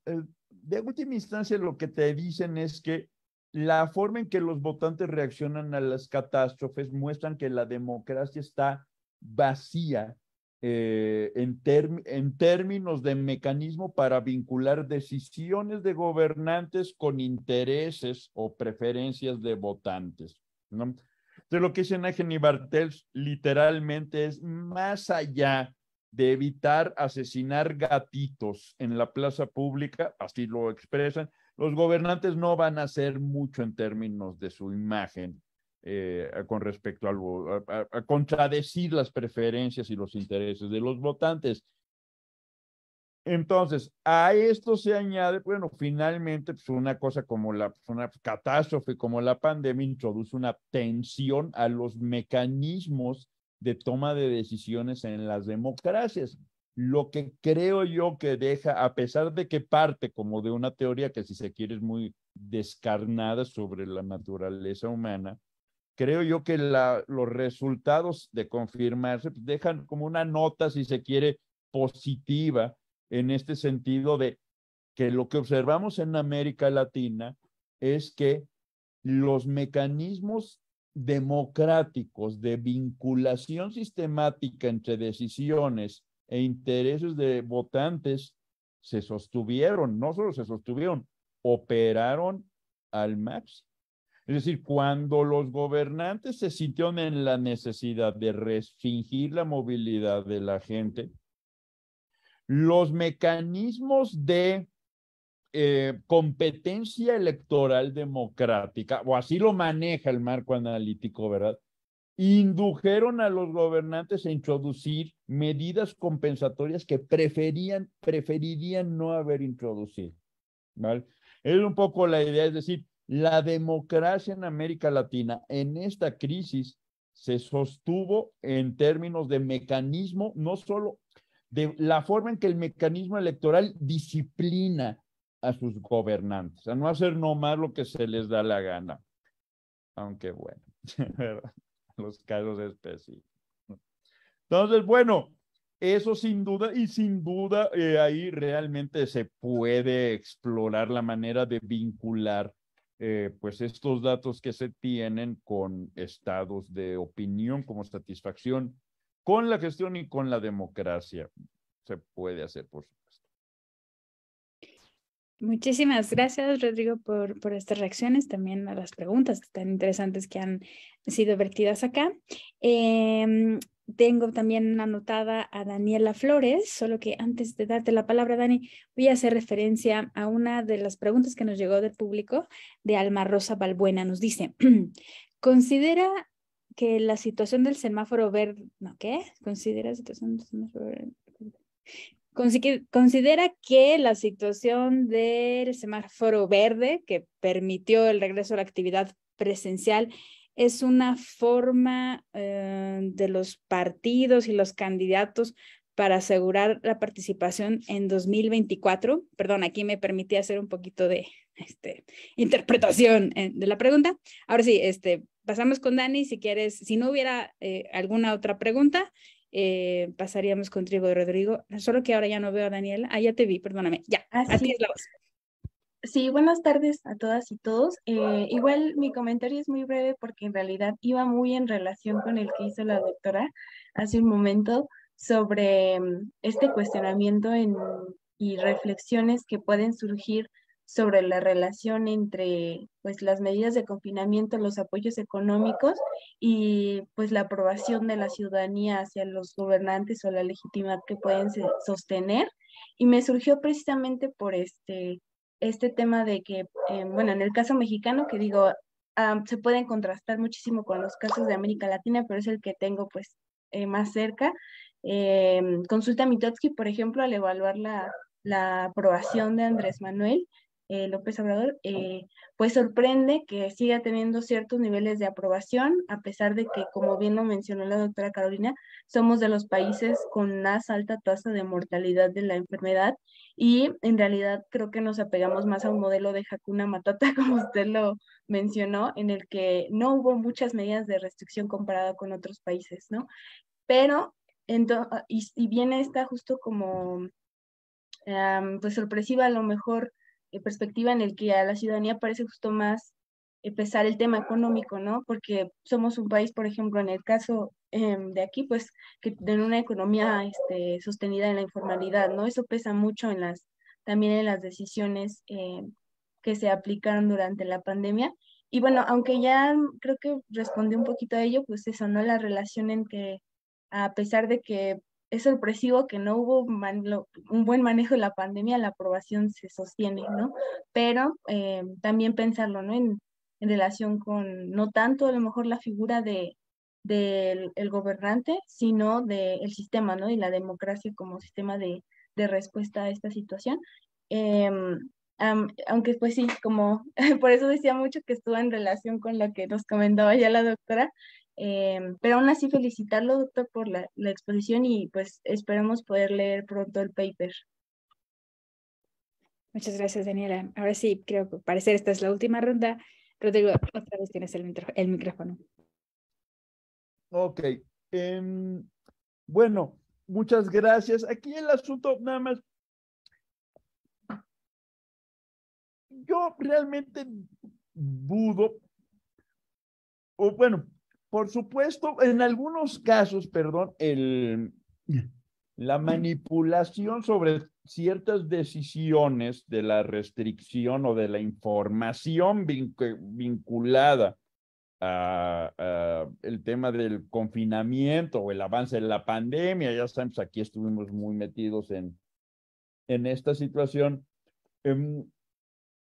Speaker 3: de última instancia, lo que te dicen es que la forma en que los votantes reaccionan a las catástrofes muestran que la democracia está vacía eh, en, términos de mecanismo para vincular decisiones de gobernantes con intereses o preferencias de votantes. ¿no? Entonces, lo que dice Nagen Bartels literalmente es más allá de evitar asesinar gatitos en la plaza pública, así lo expresan, los gobernantes no van a hacer mucho en términos de su imagen eh, con respecto a, contradecir las preferencias y los intereses de los votantes. Entonces, a esto se añade, bueno, finalmente, pues, una cosa como la, pues, una catástrofe como la pandemia introduce una tensión a los mecanismos de toma de decisiones en las democracias. Lo que creo yo que deja, a pesar de que parte como de una teoría que si se quiere es muy descarnada sobre la naturaleza humana, creo yo que los resultados de confirmarse dejan como una nota, si se quiere, positiva en este sentido de que lo que observamos en América Latina es que los mecanismos democráticos de vinculación sistemática entre decisiones e intereses de votantes se sostuvieron, no solo se sostuvieron, operaron al máximo. Es decir, cuando los gobernantes se sintieron en la necesidad de restringir la movilidad de la gente, los mecanismos de eh, competencia electoral democrática, o así lo maneja el marco analítico, ¿verdad? Indujeron a los gobernantes a introducir medidas compensatorias que preferían, preferirían no haber introducido. ¿vale? Es un poco la idea, es decir, la democracia en América Latina en esta crisis se sostuvo en términos de mecanismo, no solo de la forma en que el mecanismo electoral disciplina a sus gobernantes, a no hacer nomás lo que se les da la gana. Aunque bueno, los casos específicos. Entonces, bueno, eso sin duda, y sin duda eh, ahí realmente se puede explorar la manera de vincular eh, pues estos datos que se tienen con estados de opinión como satisfacción con la gestión y con la democracia. Se puede hacer, por supuesto.
Speaker 2: Muchísimas gracias, Rodrigo, por, por estas reacciones, también a las preguntas tan interesantes que han sido vertidas acá. Em, tengo también anotada a Daniela Flores, solo que antes de darte la palabra, Dani, voy a hacer referencia a una de las preguntas que nos llegó del público de Alma Rosa Balbuena. Nos dice, ¿considera que la situación del semáforo verde, ¿no qué? ¿Considera la situación Considera que la situación del semáforo verde que permitió el regreso a la actividad presencial es una forma eh, de los partidos y los candidatos para asegurar la participación en 2024. Perdón, aquí me permití hacer un poquito de este, interpretación eh, de la pregunta. Ahora sí, este, pasamos con Dani, si quieres, si no hubiera eh, alguna otra pregunta, con Trigo y Rodrigo. Solo que ahora ya no veo a Daniel. Ah, ya te vi, perdóname.
Speaker 8: Ya, Así ah, es la voz. Sí, buenas tardes a todas y todos. Eh, igual mi comentario es muy breve porque en realidad iba muy en relación con el que hizo la doctora hace un momento sobre mm, este cuestionamiento en, y reflexiones que pueden surgir sobre la relación entre pues las medidas de confinamiento, los apoyos económicos y pues la aprobación de la ciudadanía hacia los gobernantes o la legitimidad que pueden sostener y me surgió precisamente por este este tema de que, eh, bueno, en el caso mexicano, que digo, ah, se pueden contrastar muchísimo con los casos de América Latina, pero es el que tengo pues eh, más cerca. Eh, consulta a Mitotsky, por ejemplo, al evaluar la, la aprobación de Andrés Manuel, eh, López Obrador, eh, pues sorprende que siga teniendo ciertos niveles de aprobación, a pesar de que, como bien lo mencionó la doctora Carolina, somos de los países con más alta tasa de mortalidad de la enfermedad y en realidad creo que nos apegamos más a un modelo de jacuna Matata, como usted lo mencionó, en el que no hubo muchas medidas de restricción comparado con otros países, ¿no? Pero, y, y viene esta justo como, pues sorpresiva a lo mejor eh, perspectiva en el que a la ciudadanía parece justo más eh, pesar el tema económico, ¿no? Porque somos un país, por ejemplo, en el caso em, de aquí, pues, que tiene una economía este, sostenida en la informalidad, ¿no? Eso pesa mucho en las, también en las decisiones eh, que se aplicaron durante la pandemia. Y bueno, aunque ya mm, creo que respondí un poquito a ello, pues eso, ¿no? La relación en que, a pesar de que es sorpresivo que no hubo un buen manejo de la pandemia, la aprobación se sostiene, ¿no? Pero eh, también pensarlo, ¿no? En, relación con no tanto a lo mejor la figura de del gobernante, sino del sistema, ¿no? Y la democracia como sistema de, respuesta a esta situación. Em, aunque pues sí, como por eso decía mucho que estuvo en relación con lo que nos comentaba ya la doctora, Em, pero aún así felicitarlo, doctor, por la, exposición y pues esperemos poder leer pronto el paper. Muchas gracias, Daniela. Ahora sí, creo que parecer esta es la última ronda. Rodrigo,
Speaker 2: otra
Speaker 7: vez tienes el, micrófono.
Speaker 3: Ok. Em, bueno, muchas gracias. Aquí el asunto, nada más. Yo realmente dudo, o bueno, por supuesto, en algunos casos, perdón, el, la manipulación sobre ciertas decisiones de la restricción o de la información vinculada al tema del confinamiento o el avance de la pandemia, ya sabemos, pues, aquí estuvimos muy metidos en, esta situación. Em,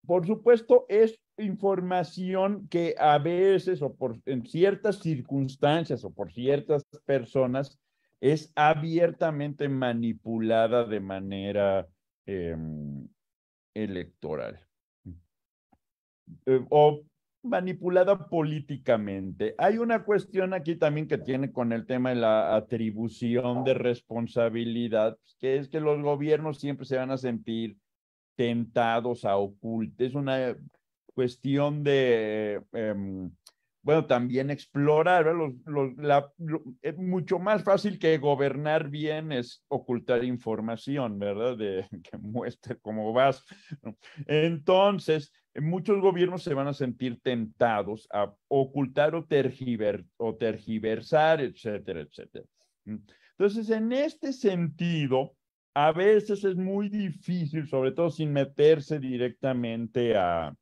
Speaker 3: por supuesto, es información que a veces o por, en ciertas circunstancias o por ciertas personas es abiertamente manipulada de manera em, electoral eh, o manipulada políticamente. Hay una cuestión aquí también que tiene con el tema de la atribución de responsabilidad, pues, que es que los gobiernos siempre se van a sentir tentados a ocultar. Es una cuestión de, em, bueno, también explorar, es mucho más fácil que gobernar bien es ocultar información, ¿verdad? De, que muestre cómo vas. Entonces, muchos gobiernos se van a sentir tentados a ocultar o tergiversar, etcétera, etcétera. Entonces, en este sentido, a veces es muy difícil, sobre todo sin meterse directamente a,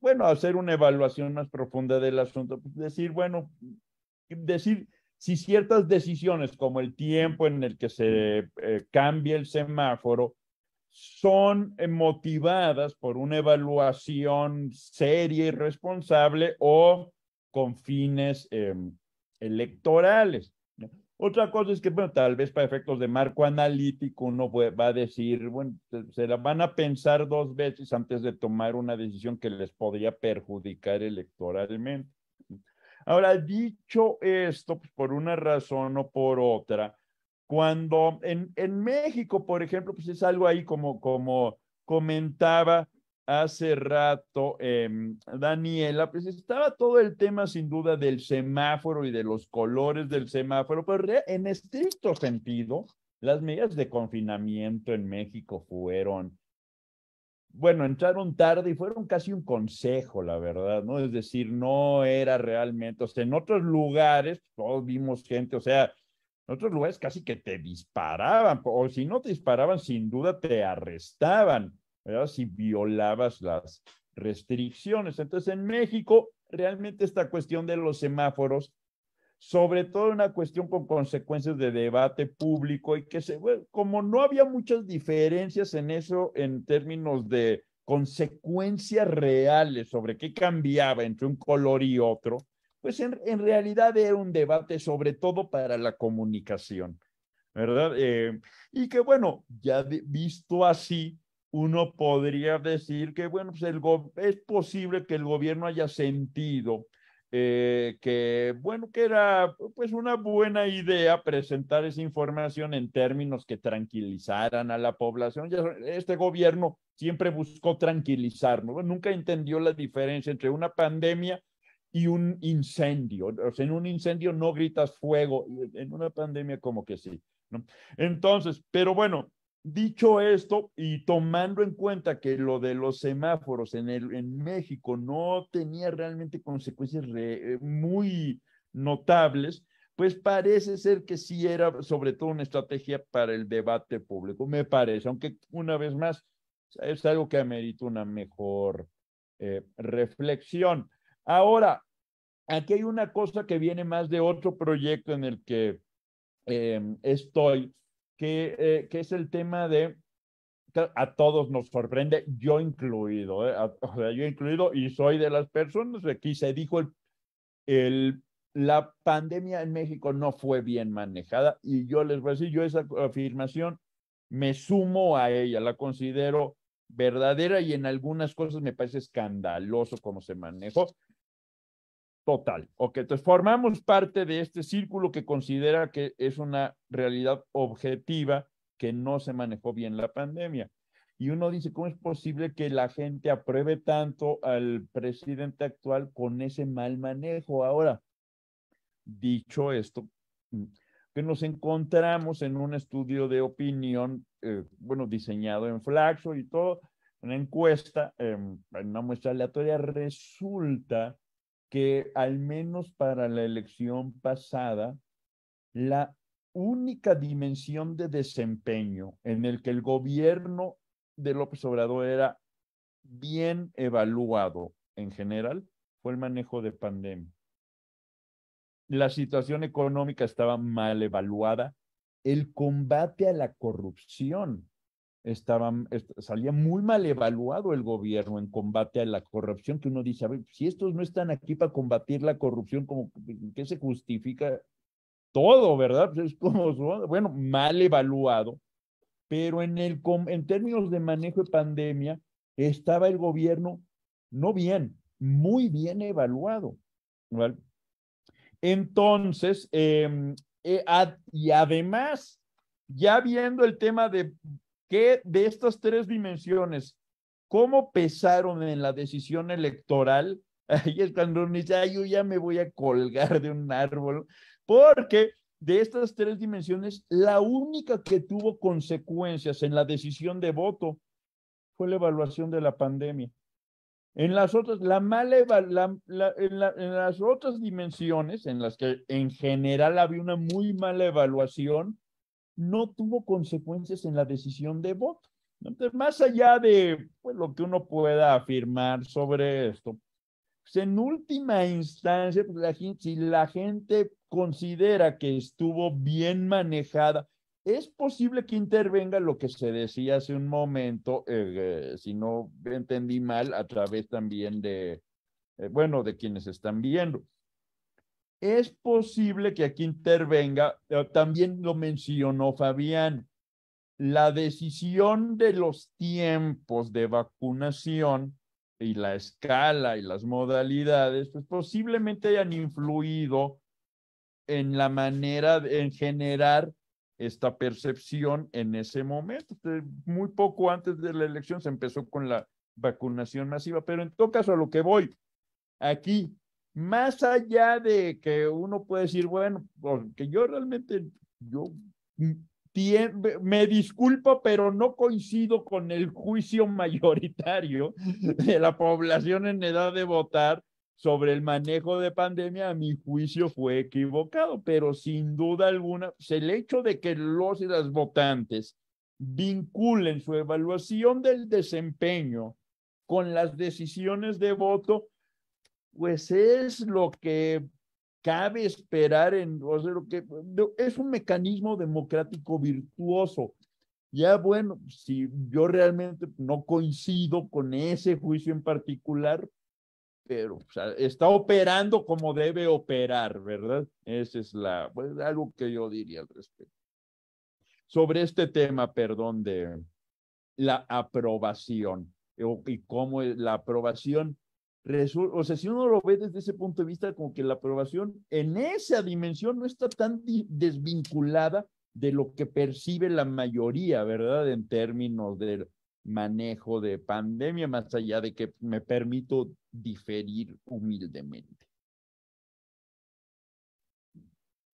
Speaker 3: bueno, hacer una evaluación más profunda del asunto. Pues decir, bueno, decir si ciertas decisiones como el tiempo en el que se eh, cambia el semáforo son eh, motivadas por una evaluación seria y responsable o con fines em, electorales. Otra cosa es que, bueno, tal vez para efectos de marco analítico uno va a decir, bueno, se la van a pensar dos veces antes de tomar una decisión que les podría perjudicar electoralmente. Ahora, dicho esto, pues por una razón o por otra, cuando en, en México, por ejemplo, pues es algo ahí como, como comentaba, hace rato, em, Daniela, pues estaba todo el tema sin duda del semáforo y de los colores del semáforo, pero en estricto sentido, las medidas de confinamiento en México fueron, bueno, entraron tarde y fueron casi un consejo, la verdad, ¿no? Es decir, no era realmente, o sea, en otros lugares todos vimos gente, o sea, en otros lugares casi que te disparaban, o si no te disparaban, sin duda te arrestaban si violabas las restricciones. Entonces, en México, realmente esta cuestión de los semáforos, sobre todo una cuestión con consecuencias de debate público y que se, como no había muchas diferencias en eso en términos de consecuencias reales sobre qué cambiaba entre un color y otro, pues en, realidad era un debate sobre todo para la comunicación, ¿verdad? Eh, y que bueno, ya visto así, uno podría decir que, bueno, pues, es posible que el gobierno haya sentido eh, que, bueno, que era pues una buena idea presentar esa información en términos que tranquilizaran a la población. Este gobierno siempre buscó tranquilizarnos, nunca entendió la diferencia entre una pandemia y un incendio. O sea, en un incendio no gritas fuego, en una pandemia como que sí. Entonces, pero bueno, Dicho esto, y tomando en cuenta que lo de los semáforos en, el, en México no tenía realmente consecuencias eh, muy notables, pues parece ser que sí era sobre todo una estrategia para el debate público, me parece, aunque una vez más es algo que amerita una mejor eh, reflexión. Ahora, aquí hay una cosa que viene más de otro proyecto en el que eh, estoy, eh, que, es el tema de a todos nos sorprende, yo incluido, eh, yo incluido y soy de las personas, aquí se dijo el, el, la pandemia en México no fue bien manejada y yo les voy a decir, yo esa afirmación me sumo a ella, la considero verdadera y en algunas cosas me parece escandaloso cómo se manejó total. Ok, entonces formamos parte de este círculo que considera que es una realidad objetiva que no se manejó bien la pandemia. Y uno dice, ¿cómo es posible que la gente apruebe tanto al presidente actual con ese mal manejo? Ahora, dicho esto, que nos encontramos en un estudio de opinión, eh, bueno, diseñado en Flaxo y todo, una encuesta, em, en una muestra aleatoria, resulta que al menos para la elección pasada, la única dimensión de desempeño en el que el gobierno de López Obrador era bien evaluado en general fue el manejo de pandemia. La situación económica estaba mal evaluada. El combate a la corrupción estaban, salía muy mal evaluado el gobierno en combate a la corrupción, que uno dice, a ver, si estos no están aquí para combatir la corrupción, como qué se justifica todo, ¿verdad? Pues, es como, bueno, mal evaluado, pero en, el, en términos de manejo de pandemia, estaba el gobierno no bien, muy bien evaluado. Entonces, em, eh, y además, ya viendo el tema de ¿qué de estas tres dimensiones, ¿cómo pesaron en la decisión electoral? Ahí es cuando dice, yo ya me voy a colgar de un árbol, porque de estas tres dimensiones, la única que tuvo consecuencias en la decisión de voto fue la evaluación de la pandemia. En las otras, la mala en, las otras dimensiones, en las que en general había una muy mala evaluación, no tuvo consecuencias en la decisión de voto. Entonces, más allá de pues, lo que uno pueda afirmar sobre esto, pues, en última instancia, pues, si la gente considera que estuvo bien manejada, es posible que intervenga lo que se decía hace un momento, eh, eh, si no entendí mal, a través también de, eh, bueno, de quienes están viendo es posible que aquí intervenga, eh, también lo mencionó Fabián, la decisión de los tiempos de vacunación y la escala y las modalidades, pues posiblemente hayan influido en la manera, de, en generar esta percepción en ese momento. Muy poco antes de la elección se empezó con la vacunación masiva, pero en todo caso a lo que voy, aquí más allá de que uno puede decir, bueno, pues, que yo realmente, yo me disculpo, pero no coincido con el juicio mayoritario de la población en edad de votar sobre el manejo de pandemia, a mi juicio fue equivocado, pero sin duda alguna, pues, el hecho de que los y votantes vinculen su evaluación del desempeño con las decisiones de voto, pues es lo que cabe esperar en, o lo que es un mecanismo democrático virtuoso. Ya bueno, si yo realmente no coincido con ese juicio en particular, pero está operando como debe operar, ¿verdad? Esa es la, pues, algo que yo diría al respecto. Sobre este tema, perdón, de la aprobación y cómo la aprobación o sea, si uno lo ve desde ese punto de vista, como que la aprobación en esa dimensión no está tan desvinculada de lo que percibe la mayoría, ¿verdad? En términos del manejo de pandemia, más allá de que me permito diferir humildemente.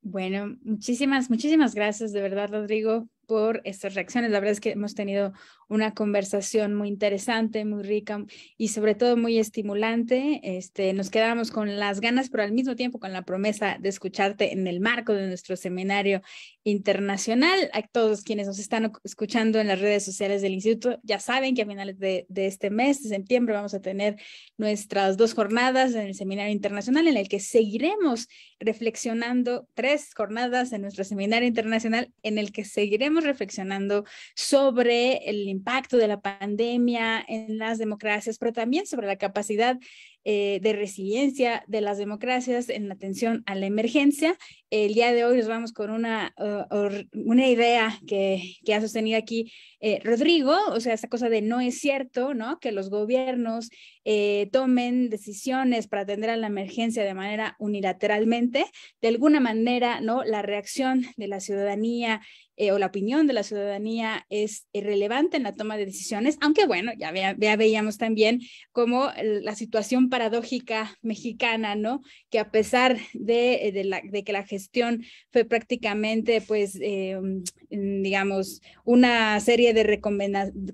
Speaker 2: Bueno, muchísimas, muchísimas gracias, de verdad, Rodrigo, por estas reacciones. La verdad es que hemos tenido una conversación muy interesante, muy rica y sobre todo muy estimulante. Este, nos quedamos con las ganas, pero al mismo tiempo con la promesa de escucharte en el marco de nuestro seminario internacional. A todos quienes nos están escuchando en las redes sociales del instituto, ya saben que a finales de, de este mes, de septiembre, vamos a tener nuestras dos jornadas en el seminario internacional en el que seguiremos reflexionando tres jornadas en nuestro seminario internacional en el que seguiremos reflexionando sobre el impacto de la pandemia en las democracias, pero también sobre la capacidad eh, de resiliencia de las democracias en la atención a la emergencia. El día de hoy nos vamos con una, uh, una idea que, que, ha sostenido aquí eh, Rodrigo, o sea, esta cosa de no es cierto, ¿no? Que los gobiernos eh, tomen decisiones para atender a la emergencia de manera unilateralmente. De alguna manera, ¿no? La reacción de la ciudadanía eh, o la opinión de la ciudadanía es relevante en la toma de decisiones, aunque bueno, ya, veíamos también como la situación paradójica mexicana, ¿no? Que a pesar de, eh, que la gestión fue prácticamente, pues, eh, mm, digamos, una serie de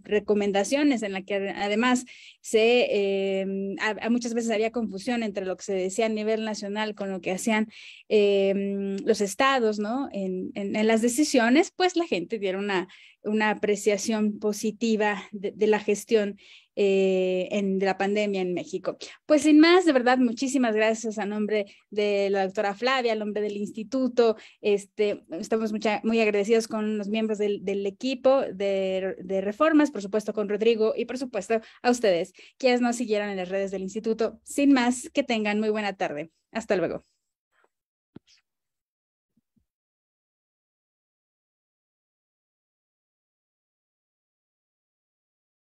Speaker 2: recomendaciones en la que además se, em, muchas veces había confusión entre lo que se decía a nivel nacional con lo que hacían em, los estados, ¿no? en, en las decisiones, pues la gente diera una, apreciación positiva de, la gestión eh, en, de la pandemia en México. Pues sin más, de verdad, muchísimas gracias a nombre de la doctora Flavia, al nombre del instituto. Este, estamos muy agradecidos con los miembros del, equipo de, reformas, por supuesto con Rodrigo y por supuesto a ustedes, quienes nos siguieran en las redes del instituto. Sin más, que
Speaker 1: tengan muy buena tarde. Hasta luego.